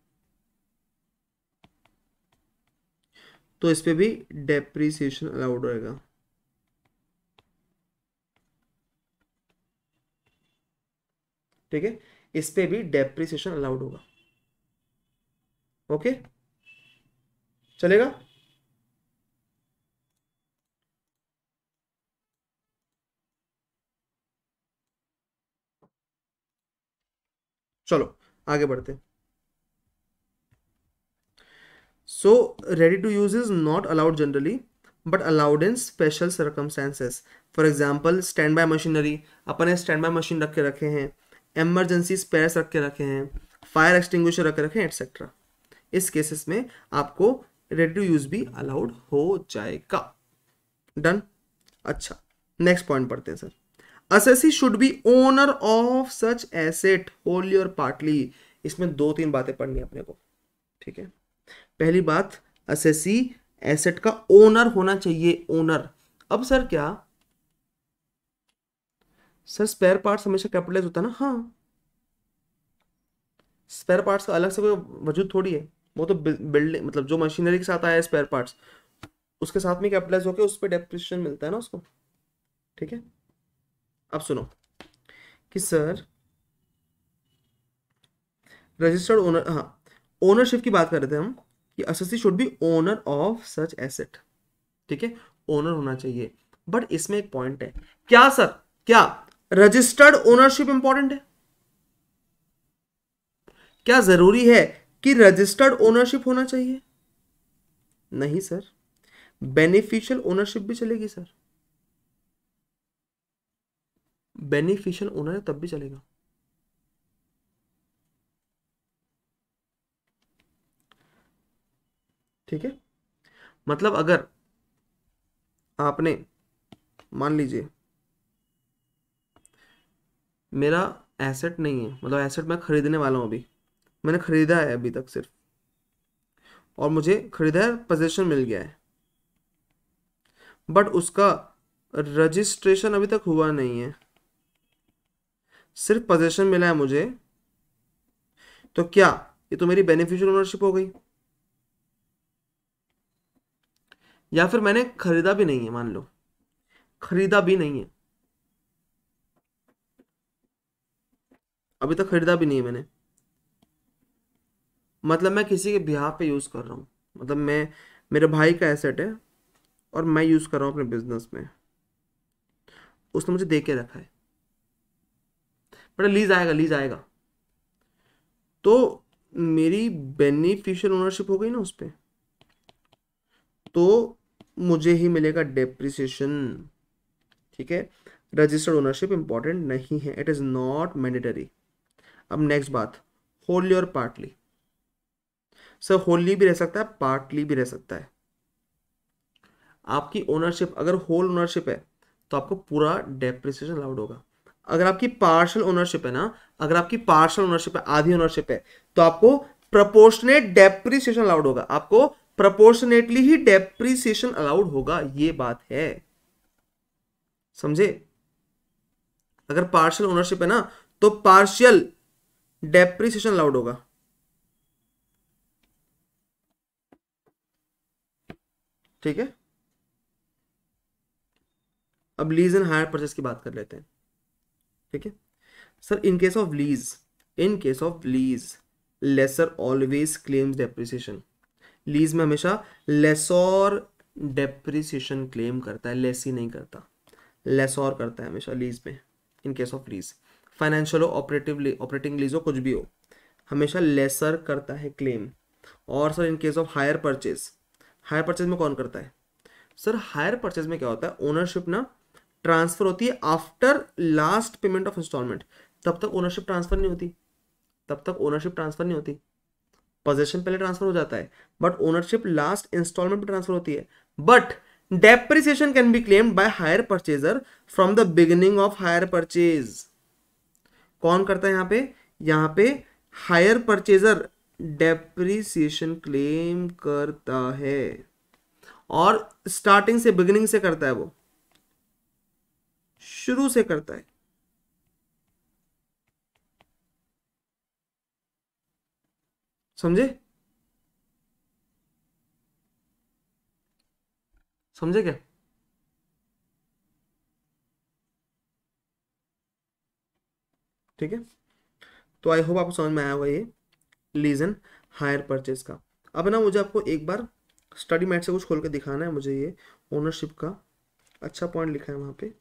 [SPEAKER 1] तो इस पर भी डेप्रीसिएशन अलाउड रहेगा ठीक है इस पर भी डेप्रीसिएशन अलाउड होगा ओके चलेगा चलो आगे बढ़ते हैं So ready to use is not allowed generally but allowed in special circumstances. For example, standby machinery upon standby machine रख के रखे हैं emergency spares रख के रखे हैं fire extinguisher रख के रखे हैं etc. इस केसेस में आपको ready to use भी allowed हो जाएगा डन अच्छा नेक्स्ट पॉइंट पढ़ते हैं sir assessee should be owner of such asset wholly और पार्टली इसमें दो तीन बातें पढ़नी है अपने को ठीक है पहली बात असेसी एसेट का ओनर होना चाहिए ओनर अब सर क्या सर स्पेयर पार्ट्स हमेशा कैपिटलाइज होता है ना हाँ स्पेयर पार्ट्स का अलग से कोई वजूद थोड़ी है वो तो बिल्डिंग मतलब जो मशीनरी के साथ आया है स्पेयर पार्ट्स उसके साथ में कैपिटलाइज होकर उस पर डेप्रिशन मिलता है ना उसको ठीक है अब सुनो कि सर रजिस्टर्ड ओनर हाँ ओनरशिप की बात कर रहे थे हम कि assessee should be owner of such asset ठीक है ओनर होना चाहिए बट इसमें एक पॉइंट है क्या सर क्या रजिस्टर्ड ओनरशिप इंपॉर्टेंट है क्या जरूरी है कि रजिस्टर्ड ओनरशिप होना चाहिए नहीं सर बेनिफिशियल ओनरशिप भी चलेगी सर बेनिफिशियल ओनर तब भी चलेगा ठीक है मतलब अगर आपने मान लीजिए मेरा एसेट नहीं है मतलब एसेट मैं खरीदने वाला हूँ अभी मैंने खरीदा है अभी तक सिर्फ और मुझे खरीदा है पोजेशन मिल गया है बट उसका रजिस्ट्रेशन अभी तक हुआ नहीं है सिर्फ पोजेशन मिला है मुझे तो क्या ये तो मेरी बेनिफिशियल ओनरशिप हो गई या फिर मैंने खरीदा भी नहीं है मान लो खरीदा भी नहीं है अभी तक तो खरीदा भी नहीं है मैंने मतलब मैं किसी के बिहाव पे यूज़ कर रहा हूँ मतलब मैं मेरे भाई का एसेट है और मैं यूज़ कर रहा हूँ अपने बिजनेस में उसने मुझे दे के रखा है बड़ा लीज आएगा लीज आएगा तो मेरी बेनिफिशियल ओनरशिप हो गई ना उस पर तो मुझे ही मिलेगा डेप्रिसिएशन ठीक है रजिस्टर्ड ओनरशिप इंपॉर्टेंट नहीं है इट इज नॉट मैंडेटरी अब नेक्स्ट बात होली और पार्टली सर होली भी रह सकता है पार्टली भी रह सकता है आपकी ओनरशिप अगर होल ओनरशिप है तो आपको पूरा डेप्रिसिएशन अलाउड होगा अगर आपकी पार्शल ओनरशिप है ना अगर आपकी पार्शल ओनरशिप है आधी ओनरशिप है तो आपको प्रपोर्शनेट डेप्रिसिएशन अलाउड होगा आपको प्रपोर्शनेटली ही डेप्रीसिएशन अलाउड होगा ये बात है समझे अगर पार्शियल ओनरशिप है ना तो पार्शियल डेप्रीसिएशन अलाउड होगा ठीक है अब लीज एंड हायर परचेस की बात कर लेते हैं ठीक है sir in case of lease in case of lease lessor always claims depreciation lease में हमेशा लेसोर डेप्रिसिएशन क्लेम करता है लेस ही नहीं करता लेसोर करता है हमेशा लीज में in case of lease financial हो ऑपरेटिव ऑपरेटिंग लीज हो कुछ भी हो हमेशा लेसर करता है क्लेम और sir in case of hire purchase hire purchase में कौन करता है सर हायर परचेज में क्या होता है ओनरशिप ना ट्रांसफर होती है after last payment of instalment तब तक ओनरशिप ट्रांसफर नहीं होती तब तक ओनरशिप ट्रांसफर नहीं होती पोजेशन पहले ट्रांसफर हो जाता है बट ओनरशिप लास्ट इंस्टॉलमेंट पर ट्रांसफर होती है but depreciation can be claimed by hire purchaser from the beginning of hire purchase कौन करता है यहां पे यहां पे हायर परचेजर डेप्रिसिएशन क्लेम करता है और स्टार्टिंग से बिगिनिंग से करता है वो शुरू से करता है समझे समझे क्या ठीक है तो आई होप आपको समझ में आया होगा ये लीजन हायर परचेज का अब ना मुझे आपको एक बार स्टडी मैट से कुछ खोल के दिखाना है मुझे ये ओनरशिप का अच्छा पॉइंट लिखा है वहाँ पे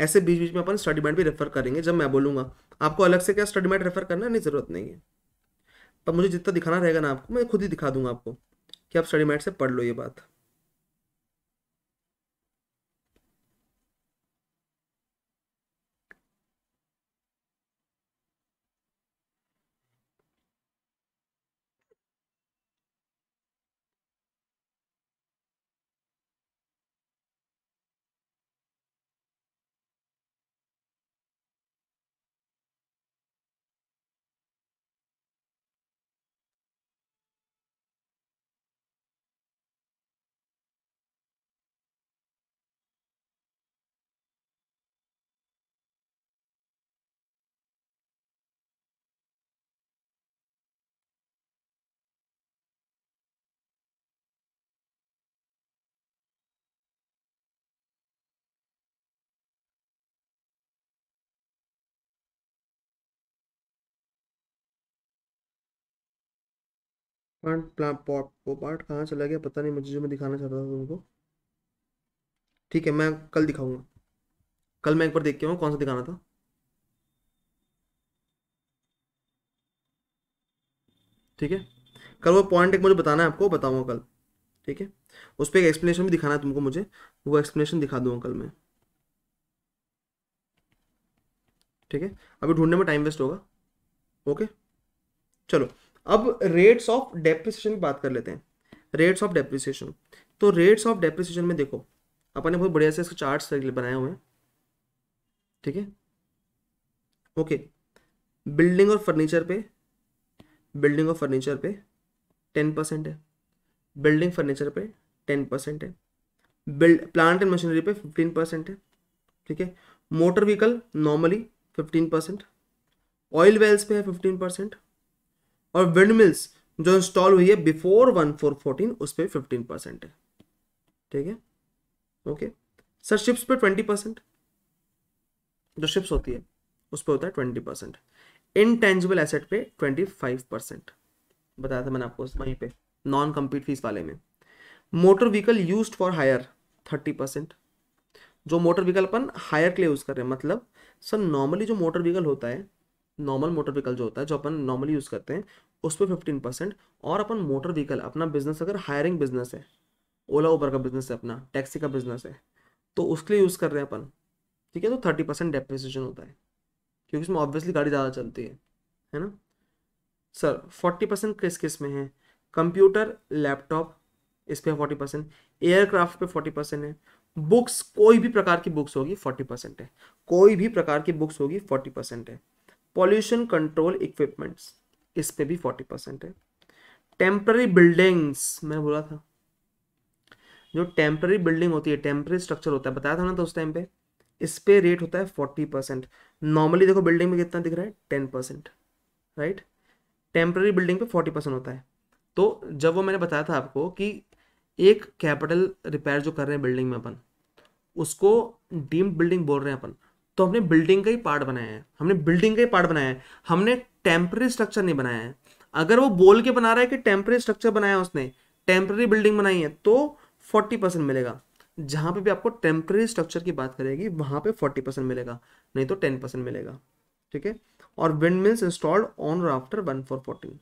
[SPEAKER 1] ऐसे बीच बीच में अपन स्टडी मैट भी रेफर करेंगे जब मैं बोलूँगा आपको अलग से क्या स्टडी मैट रेफर करना नहीं ज़रूरत नहीं है पर मुझे जितना दिखाना रहेगा ना आपको मैं खुद ही दिखा दूंगा आपको कि आप स्टडी मैट से पढ़ लो ये बात पार्ट प्लान पॉट वो पार्ट कहाँ चला गया पता नहीं मुझे जो मैं दिखाना चाहता था तुमको ठीक है मैं कल दिखाऊंगा कल मैं एक बार देख के आऊँ कौन सा दिखाना था ठीक है कल वो पॉइंट एक मुझे बताना है आपको बताऊंगा कल ठीक है उस पर एक एक्सप्लेनेशन भी दिखाना है तुमको मुझे वो एक्सप्लेनेशन दिखा दूंगा कल मैं ठीक है अभी ढूंढने में टाइम वेस्ट होगा ओके चलो अब रेट्स ऑफ डेप्रिसिएशन की बात कर लेते हैं रेट्स ऑफ डेप्रिसिएशन तो रेट्स ऑफ डेप्रिसिएशन में देखो अपन ने बहुत बढ़िया से इसके चार्ट्स बनाए हुए हैं ठीक है ओके बिल्डिंग और फर्नीचर पे बिल्डिंग और फर्नीचर पे टेन परसेंट है बिल्डिंग फर्नीचर पे टेन परसेंट है बिल्ड प्लांट एंड मशीनरी पे फिफ्टीन परसेंट है ठीक है motor vehicle normally fifteen percent oil wells पे है फिफ्टीन परसेंट और विंड मिल्स जो इंस्टॉल हुई है बिफोर वन फोर फोर्टीन उस पर फिफ्टीन परसेंट है ठीक है ओके सर शिप्स पे ट्वेंटी परसेंट जो शिप्स होती है उस पर होता है ट्वेंटी परसेंट इनटेंजिबल एसेट पे ट्वेंटी फाइव परसेंट बताया था मैंने आपको वहीं पे नॉन कम्पीट फीस वाले में motor vehicle use for hire thirty percent जो मोटर व्हीकल अपन हायर के लिए यूज़ कर रहे हैं मतलब सर नॉर्मली जो मोटर व्हीकल होता है नॉर्मल मोटर व्हीकल जो होता है जो अपन नॉर्मली यूज़ करते हैं उस पर फिफ्टीन परसेंट और अपन मोटर व्हीकल अपना बिजनेस अगर हायरिंग बिजनेस है ओला ऊबर का बिजनेस है अपना टैक्सी का बिजनेस है तो उसके लिए यूज़ कर रहे हैं अपन ठीक है तो थर्टी परसेंट डेप्रिसिएशन होता है क्योंकि उसमें ऑब्वियसली गाड़ी ज़्यादा चलती है है ना सर फोर्टी परसेंट किस किस में है कंप्यूटर लैपटॉप इस पर फोर्टी परसेंट एयरक्राफ्ट पे फोर्टी परसेंट है बुक्स कोई भी प्रकार की बुक्स होगी फोर्टी परसेंट है कोई भी प्रकार की बुक्स होगी फोर्टी परसेंट है पॉल्यूशन कंट्रोल इक्विपमेंट्स इस पे भी फोर्टी परसेंट है टेम्प्ररी बिल्डिंग्स मैं बोला था जो टेम्प्ररी बिल्डिंग होती है टेम्पररी स्ट्रक्चर होता है बताया था ना तो उस टाइम पे इस पे रेट होता है फोर्टी परसेंट नॉर्मली देखो बिल्डिंग में कितना दिख रहा है ten percent right temporary building पे फोर्टी परसेंट होता है तो जब वो मैंने बताया था आपको कि एक कैपिटल रिपेयर जो कर रहे हैं बिल्डिंग में अपन उसको डीम्ड बिल्डिंग बोल रहे हैं अपन तो हमने बिल्डिंग का ही पार्ट बनाया है हमने बिल्डिंग का ही पार्ट बनाया है हमने टेम्प्रेरी स्ट्रक्चर नहीं बनाया है अगर वो बोल के बना रहा है कि टेम्प्रेरी स्ट्रक्चर बनाया उसने टेम्प्रेरी बिल्डिंग बनाई है तो फोर्टी परसेंट मिलेगा जहां पे भी आपको टेम्प्रेरी स्ट्रक्चर की बात करेगी वहां पे फोर्टी परसेंट मिलेगा नहीं तो टेन परसेंट मिलेगा ठीक है और विंड मिल्स इंस्टॉल्ड ऑन और after one four fourteen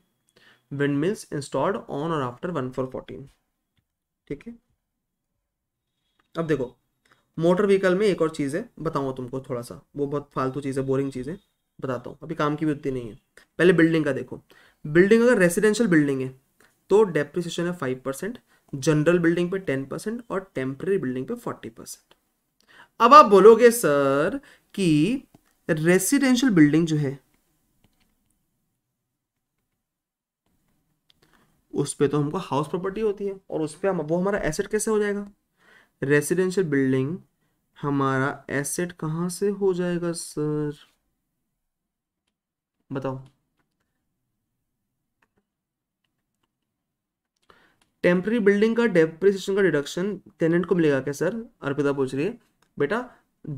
[SPEAKER 1] wind mills installed on और आफ्टर वन फोर फोर्टीन ठीक है अब देखो मोटर व्हीकल में एक और चीज़ है बताऊँगा तुमको थोड़ा सा वो बहुत फालतू चीज़ है बोरिंग चीज़ है बताता हूँ अभी काम की भी उतनी नहीं है पहले बिल्डिंग का देखो बिल्डिंग अगर रेसिडेंशियल बिल्डिंग है तो डेप्रिसिएशन है फाइव परसेंट जनरल बिल्डिंग पे टेन परसेंट और टेम्प्रेरी बिल्डिंग पे फोर्टी परसेंट अब आप बोलोगे सर कि रेसिडेंशियल बिल्डिंग जो है उस पर तो हमको हाउस प्रॉपर्टी होती है और उस पर हम वो हमारा एसेट कैसे हो जाएगा रेसिडेंशियल बिल्डिंग हमारा एसेट कहाँ से हो जाएगा सर बताओ टेम्प्री बिल्डिंग का डेप्रिसिएशन का डिडक्शन टेनेंट को मिलेगा क्या सर अर्पिता पूछ रही है बेटा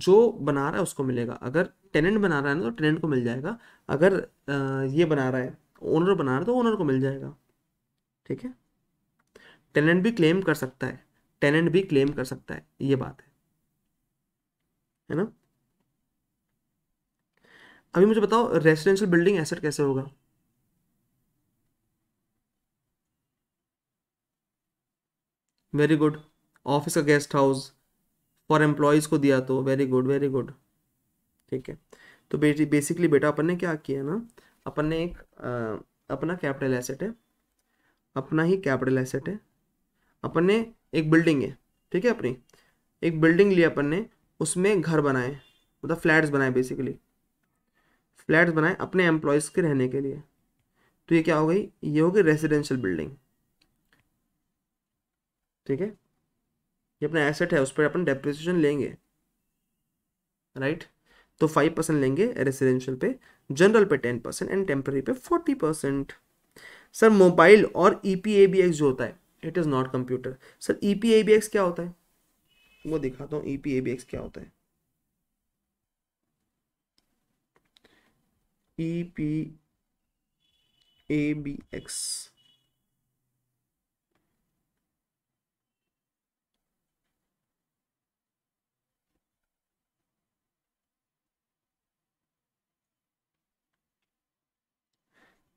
[SPEAKER 1] जो बना रहा है उसको मिलेगा अगर टेनेंट बना रहा है ना तो टेनेंट को मिल जाएगा अगर ये बना रहा है ओनर बना रहा है तो ओनर को मिल जाएगा ठीक है टेनेंट भी क्लेम कर सकता है टेनेंट भी क्लेम कर सकता है ये बात है है ना अभी मुझे बताओ रेसिडेंशियल बिल्डिंग एसेट कैसे होगा वेरी गुड ऑफिस का गेस्ट हाउस फॉर एम्प्लॉयज़ को दिया तो वेरी गुड वेरी गुड ठीक है तो बेटी बेसिकली बेटा अपन ने क्या किया ना अपन ने एक आ, अपना कैपिटल एसेट है अपना ही कैपिटल एसेट है अपन ने एक बिल्डिंग है ठीक है अपनी एक बिल्डिंग ली अपन ने उसमें घर बनाए मतलब फ्लैट्स बनाए बेसिकली फ्लैट्स बनाए अपने एम्प्लॉयज़ के रहने के लिए तो ये क्या हो गई ये हो गई रेजिडेंशियल बिल्डिंग ठीक है ये अपना एसेट है उस पर अपन डेप्रिसिएशन लेंगे राइट तो फाइव परसेंट लेंगे रेसिडेंशियल पे जनरल पे टेन परसेंट एंड टेम्प्रेरी पे फोर्टी परसेंट सर मोबाइल और E P A B X जो होता है it is not computer sir E P A B X क्या होता है वो दिखाता हूँ E P A B X क्या होता है E P A B X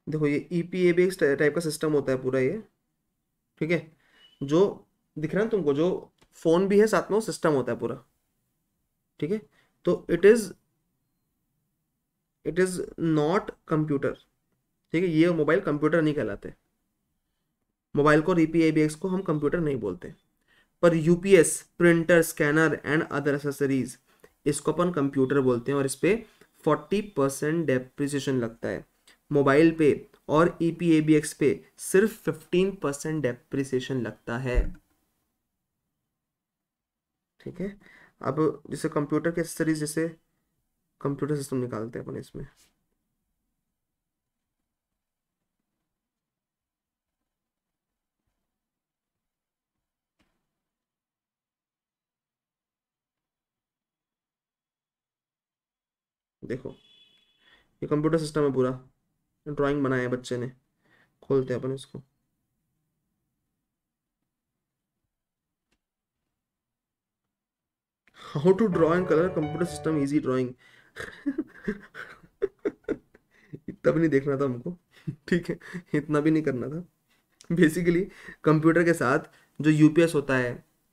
[SPEAKER 1] देखो ये E P A B x type का सिस्टम होता है पूरा ये ठीक है जो दिख रहा है तुमको जो फोन भी है साथ में वो सिस्टम होता है पूरा ठीक है तो it is it is not computer ठीक है ये मोबाइल कंप्यूटर नहीं कहलाते मोबाइल को रीपीआईबीएक्स को हम कंप्यूटर नहीं बोलते पर UPS printer scanner and other accessories इसको अपन कंप्यूटर बोलते हैं और इस पर फोर्टी परसेंट डेप्रिसिएशन लगता है मोबाइल पे और ईपीएबीएक्स बी एक्स पे सिर्फ फिफ्टीन परसेंट डेप्रिसिएशन लगता है ठीक है अब जैसे कंप्यूटर के एक्सेसरीज जैसे कंप्यूटर सिस्टम निकालते हैं अपन इसमें देखो ये कंप्यूटर सिस्टम है पूरा ड्राइंग बनाया है बच्चे ने खोलते हैं अपन इसको how to draw and colour computer system easy drawing इतना भी नहीं देखना था हमको ठीक है इतना भी नहीं करना था बेसिकली कंप्यूटर के साथ जो यूपीएस होता है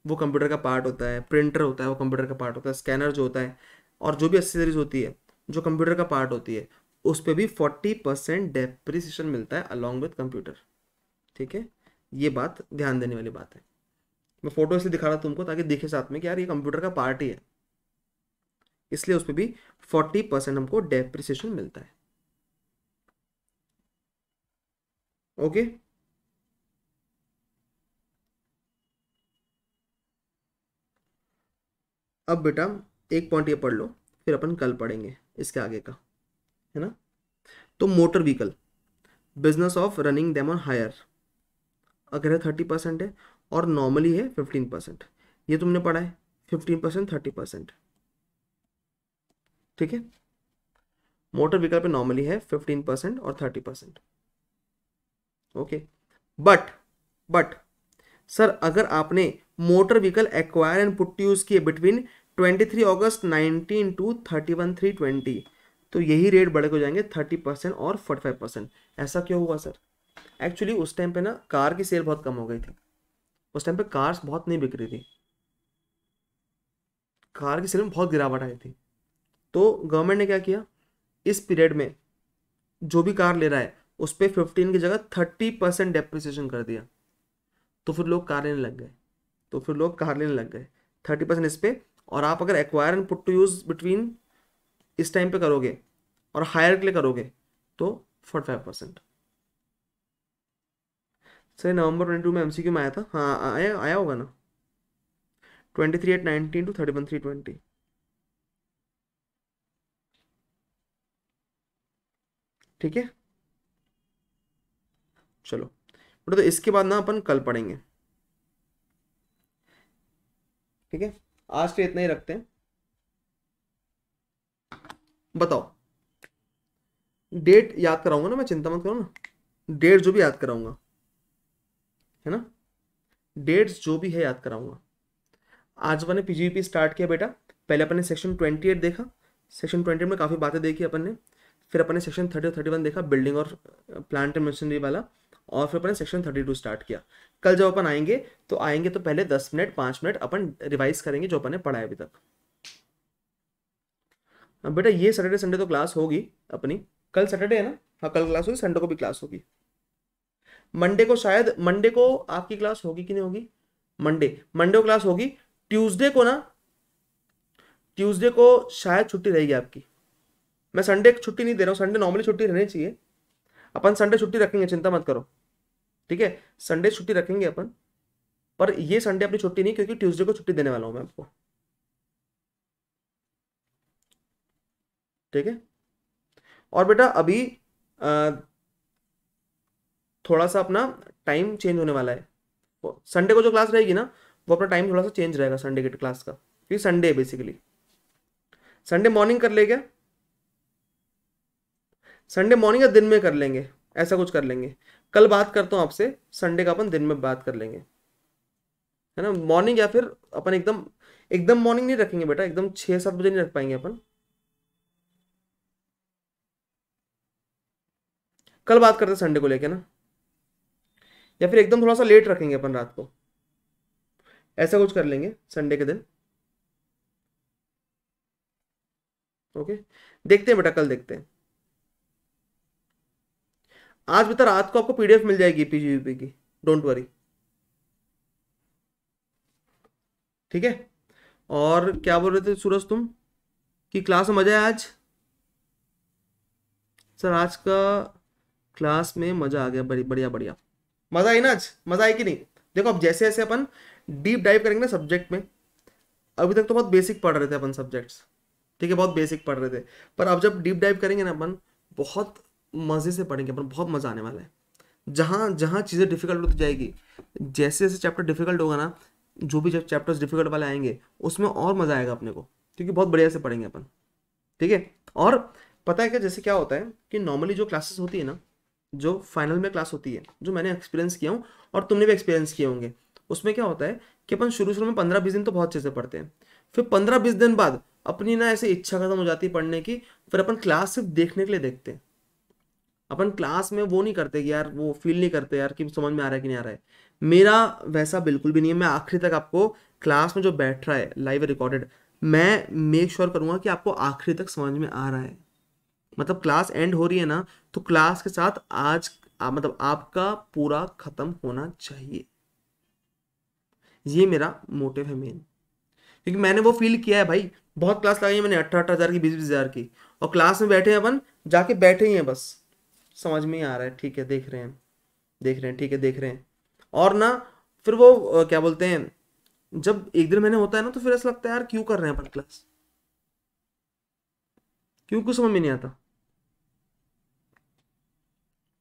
[SPEAKER 1] वो कंप्यूटर का पार्ट होता है प्रिंटर होता है वो कंप्यूटर का पार्ट होता है स्कैनर जो होता है और जो भी एक्सेसरीज होती है जो कंप्यूटर का पार्ट होती है उस पर भी फोर्टी परसेंट डेप्रिसिएशन मिलता है अलॉन्ग विथ कंप्यूटर ठीक है ये बात ध्यान देने वाली बात है मैं फोटो इसलिए दिखा रहा तुमको ताकि दिखे साथ में कि यार ये कंप्यूटर का पार्ट ही है इसलिए उस पर भी फोर्टी परसेंट हमको डेप्रिसिएशन मिलता है ओके अब बेटा एक पॉइंट ये पढ़ लो फिर अपन कल पढ़ेंगे इसके आगे का है ना तो motor vehicle business of running them on hire अगर है थर्टी परसेंट है और नॉर्मली है फिफ्टीन परसेंट ये तुमने पढ़ा है फिफ्टीन परसेंट थर्टी परसेंट ठीक है मोटर व्हीकल पे नॉर्मली है फिफ्टीन परसेंट और thirty percent okay but but sir अगर आपने motor vehicle acquire and put use किए between twenty three August nineteen to thirty one three twenty तो यही रेट बढ़ के जाएंगे थर्टी परसेंट और फोर्टी फाइव परसेंट ऐसा क्यों हुआ सर एक्चुअली उस टाइम पे ना कार की सेल बहुत कम हो गई थी उस टाइम पे कार्स बहुत नहीं बिक रही थी कार की सेल में बहुत गिरावट आई थी तो गवर्नमेंट ने क्या किया इस पीरियड में जो भी कार ले रहा है उस पर फिफ्टीन की जगह थर्टी परसेंट डेप्रिसिएशन कर दिया तो फिर लोग कार लेने लग गए तो फिर लोग कार लेने लग गए थर्टी परसेंट इस पर और आप अगर acquire and put to use between इस टाइम पे करोगे और हायर के लिए करोगे तो forty five percent sir November twenty two में एमसीक्यू में आया था हाँ आया आया होगा ना twenty three eight nineteen to thirty one three twenty ठीक है चलो बेटा मतलब तो इसके बाद ना अपन कल पढ़ेंगे ठीक है आज के तो इतना ही रखते हैं बताओ डेट याद कराऊंगा ना मैं चिंता मत करो ना डेट जो भी याद कराऊंगा है ना डेट्स जो भी है याद कराऊंगा आज मैंने पीजीपी स्टार्ट किया बेटा पहले अपने सेक्शन ट्वेंटी एट देखा सेक्शन ट्वेंटी में काफ़ी बातें देखी अपन ने फिर अपने सेक्शन थर्टी थर्टी वन देखा बिल्डिंग और प्लांट एंड मशीनरी वाला और फिर अपने सेक्शन थर्टी टू स्टार्ट किया कल जब अपन आएंगे तो आएंगे तो पहले दस मिनट पांच मिनट अपन रिवाइज करेंगे जो अपन ने पढ़ा है अभी तक बेटा ये सैटरडे संडे तो क्लास होगी अपनी कल सैटरडे है ना हाँ कल क्लास होगी संडे को भी क्लास होगी मंडे को शायद मंडे को आपकी क्लास होगी कि नहीं होगी मंडे मंडे को क्लास होगी ट्यूसडे को ना ट्यूसडे को शायद छुट्टी रहेगी आपकी मैं संडे छुट्टी नहीं दे रहा हूँ संडे नॉर्मली छुट्टी रहनी चाहिए अपन संडे छुट्टी रखेंगे चिंता मत करो ठीक है संडे छुट्टी रखेंगे अपन पर ये संडे अपनी छुट्टी नहीं क्योंकि ट्यूसडे को छुट्टी देने वाला हूँ मैं आपको ठीक है और बेटा अभी आ, थोड़ा सा अपना टाइम चेंज होने वाला है संडे को जो क्लास रहेगी ना वो अपना टाइम थोड़ा सा चेंज रहेगा संडे की क्लास का क्योंकि संडे है बेसिकली संडे मॉर्निंग कर ले क्या संडे मॉर्निंग या दिन में कर लेंगे ऐसा कुछ कर लेंगे कल बात करता हूँ आपसे संडे का अपन दिन में बात कर लेंगे है ना मॉर्निंग या फिर अपन एकदम एकदम मॉर्निंग नहीं रखेंगे बेटा एकदम छः सात बजे नहीं रख पाएंगे अपन कल बात करते संडे को लेके ना या फिर एकदम थोड़ा सा लेट रखेंगे अपन रात को ऐसा कुछ कर लेंगे संडे के दिन ओके देखते हैं बेटा कल देखते हैं आज बेटा तो रात को आपको पीडीएफ मिल जाएगी पीजीयूपी की डोंट वरी ठीक है और क्या बोल रहे थे सूरज तुम कि क्लास में मजा है आज सर आज का क्लास में मजा आ गया बढ़िया बढ़िया मजा आई ना आज मजा आई कि नहीं देखो अब जैसे जैसे अपन डीप डाइव करेंगे ना सब्जेक्ट में अभी तक तो बहुत बेसिक पढ़ रहे थे अपन सब्जेक्ट्स ठीक है बहुत बेसिक पढ़ रहे थे पर अब जब डीप डाइव करेंगे ना अपन बहुत मज़े से पढ़ेंगे अपन बहुत मज़ा आने वाला है जहाँ जहाँ चीज़ें डिफिकल्ट होती जाएगी जैसे जैसे चैप्टर डिफिकल्ट होगा ना जो भी जब चैप्टर्स डिफिकल्ट वाले आएंगे उसमें और मज़ा आएगा अपने को क्योंकि बहुत बढ़िया से पढ़ेंगे अपन ठीक है और पता है क्या जैसे क्या होता है कि नॉर्मली जो क्लासेस होती है ना जो फाइनल में क्लास होती है जो मैंने एक्सपीरियंस किया हूँ और तुमने भी एक्सपीरियंस किए होंगे उसमें क्या होता है कि अपन शुरू शुरू में पंद्रह बीस दिन तो बहुत चीज़ें पढ़ते हैं फिर पंद्रह बीस दिन बाद अपनी ना ऐसे इच्छा खत्म हो जाती है पढ़ने की फिर अपन क्लास सिर्फ देखने के लिए देखते हैं अपन क्लास में वो नहीं करते कि यार वो फील नहीं करते यार कि समझ में आ रहा है कि नहीं आ रहा है मेरा वैसा बिल्कुल भी नहीं है मैं आखिरी तक आपको क्लास में जो बैठ रहा है लाइव रिकॉर्डेड मैं मेक श्योर करूंगा करूँगा कि आपको आखिरी तक समझ में आ रहा है मतलब क्लास एंड हो रही है ना तो क्लास के साथ आज आ, मतलब आपका पूरा खत्म होना चाहिए ये मेरा मोटिव है मेन क्योंकि मैंने वो फील किया है भाई बहुत क्लास लगाई है मैंने अट्ठारह अट्ठारह हज़ार की बीस बीस हज़ार की और क्लास में बैठे हैं अपन जाके बैठे ही हैं बस समझ में ही आ रहा है ठीक है देख रहे हैं देख रहे हैं ठीक है देख रहे हैं और ना फिर वो क्या बोलते हैं जब एक दिन महीने होता है ना तो फिर ऐसा लगता है यार क्यों कर रहे हैं अपन क्लास क्यों कुछ समझ में नहीं आता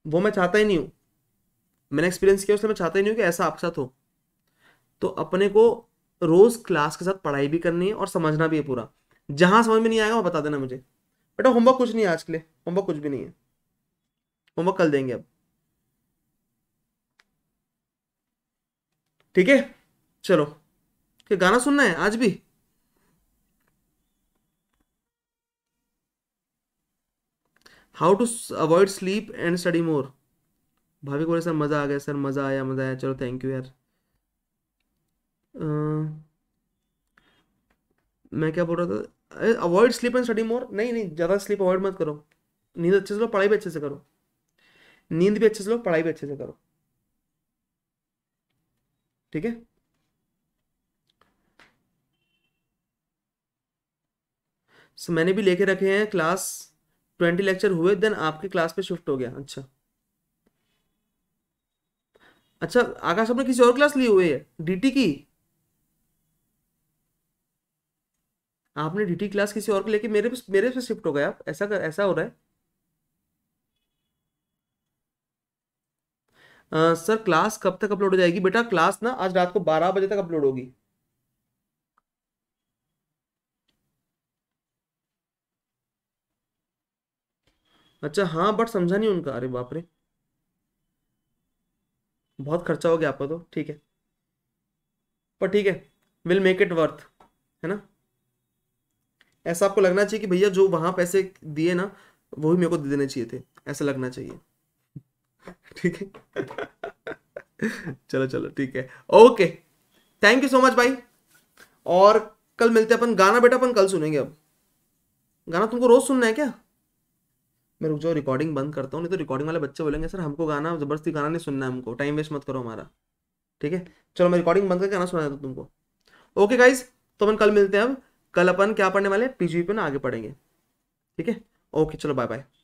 [SPEAKER 1] वो मैं चाहता ही नहीं हूँ मैंने एक्सपीरियंस किया उसमें मैं चाहता ही नहीं हूँ कि ऐसा आपके साथ हो तो अपने को रोज़ क्लास के साथ पढ़ाई भी करनी है और समझना भी है पूरा जहाँ समझ में नहीं आएगा वहां बता देना मुझे बेटा होमवर्क कुछ नहीं है आज के लिए होमवर्क कुछ भी नहीं है होमवर्क कल देंगे अब ठीक है चलो कि गाना सुनना है आज भी how to avoid sleep and study more भाभी बोले सर मज़ा आ गया सर मज़ा आया मज़ा आया चलो थैंक यू यार आ, मैं क्या बोल रहा था avoid sleep and study more नहीं नहीं ज़्यादा स्लीप अवॉइड मत करो नींद अच्छे से लो पढ़ाई भी अच्छे से करो नींद भी अच्छे से लो पढ़ाई भी अच्छे से करो ठीक है सो मैंने भी लेके रखे हैं क्लास ट्वेंटी लेक्चर हुए देन आपकी क्लास पे शिफ्ट हो गया अच्छा अच्छा आकाश आपने किसी और क्लास ली हुई है डीटी की आपने डीटी क्लास किसी और को लेके मेरे पे मेरे पे शिफ्ट हो गया आप ऐसा कर ऐसा हो रहा है आ, सर क्लास कब तक अपलोड हो जाएगी बेटा क्लास ना आज रात को बारह बजे तक अपलोड होगी अच्छा हाँ बट समझा नहीं उनका अरे बाप रे बहुत खर्चा हो गया आपका तो ठीक है पर ठीक है विल मेक इट वर्थ है ना ऐसा आपको लगना चाहिए कि भैया जो वहाँ पैसे दिए ना वो भी मेरे को दे देने चाहिए थे ऐसा लगना चाहिए ठीक है चलो चलो ठीक है okay thank you so much भाई और कल मिलते अपन गाना बेटा अपन कल सुनेंगे अब गाना तुमको रोज सुनना है क्या मैं रुक जाओ रिकॉर्डिंग बंद करता हूँ नहीं तो रिकॉर्डिंग वाले बच्चे बोलेंगे सर हमको गाना जबरदस्ती गाना नहीं सुनना है हमको टाइम वेस्ट मत करो हमारा ठीक है चलो मैं रिकॉर्डिंग बंद करके गाना सुना देता तुमको ओके गाइज तो अपन कल मिलते हैं अब कल अपन क्या पढ़ने वाले पीजीपी पे ना आगे पढ़ेंगे ठीक है ओके चलो बाय बाय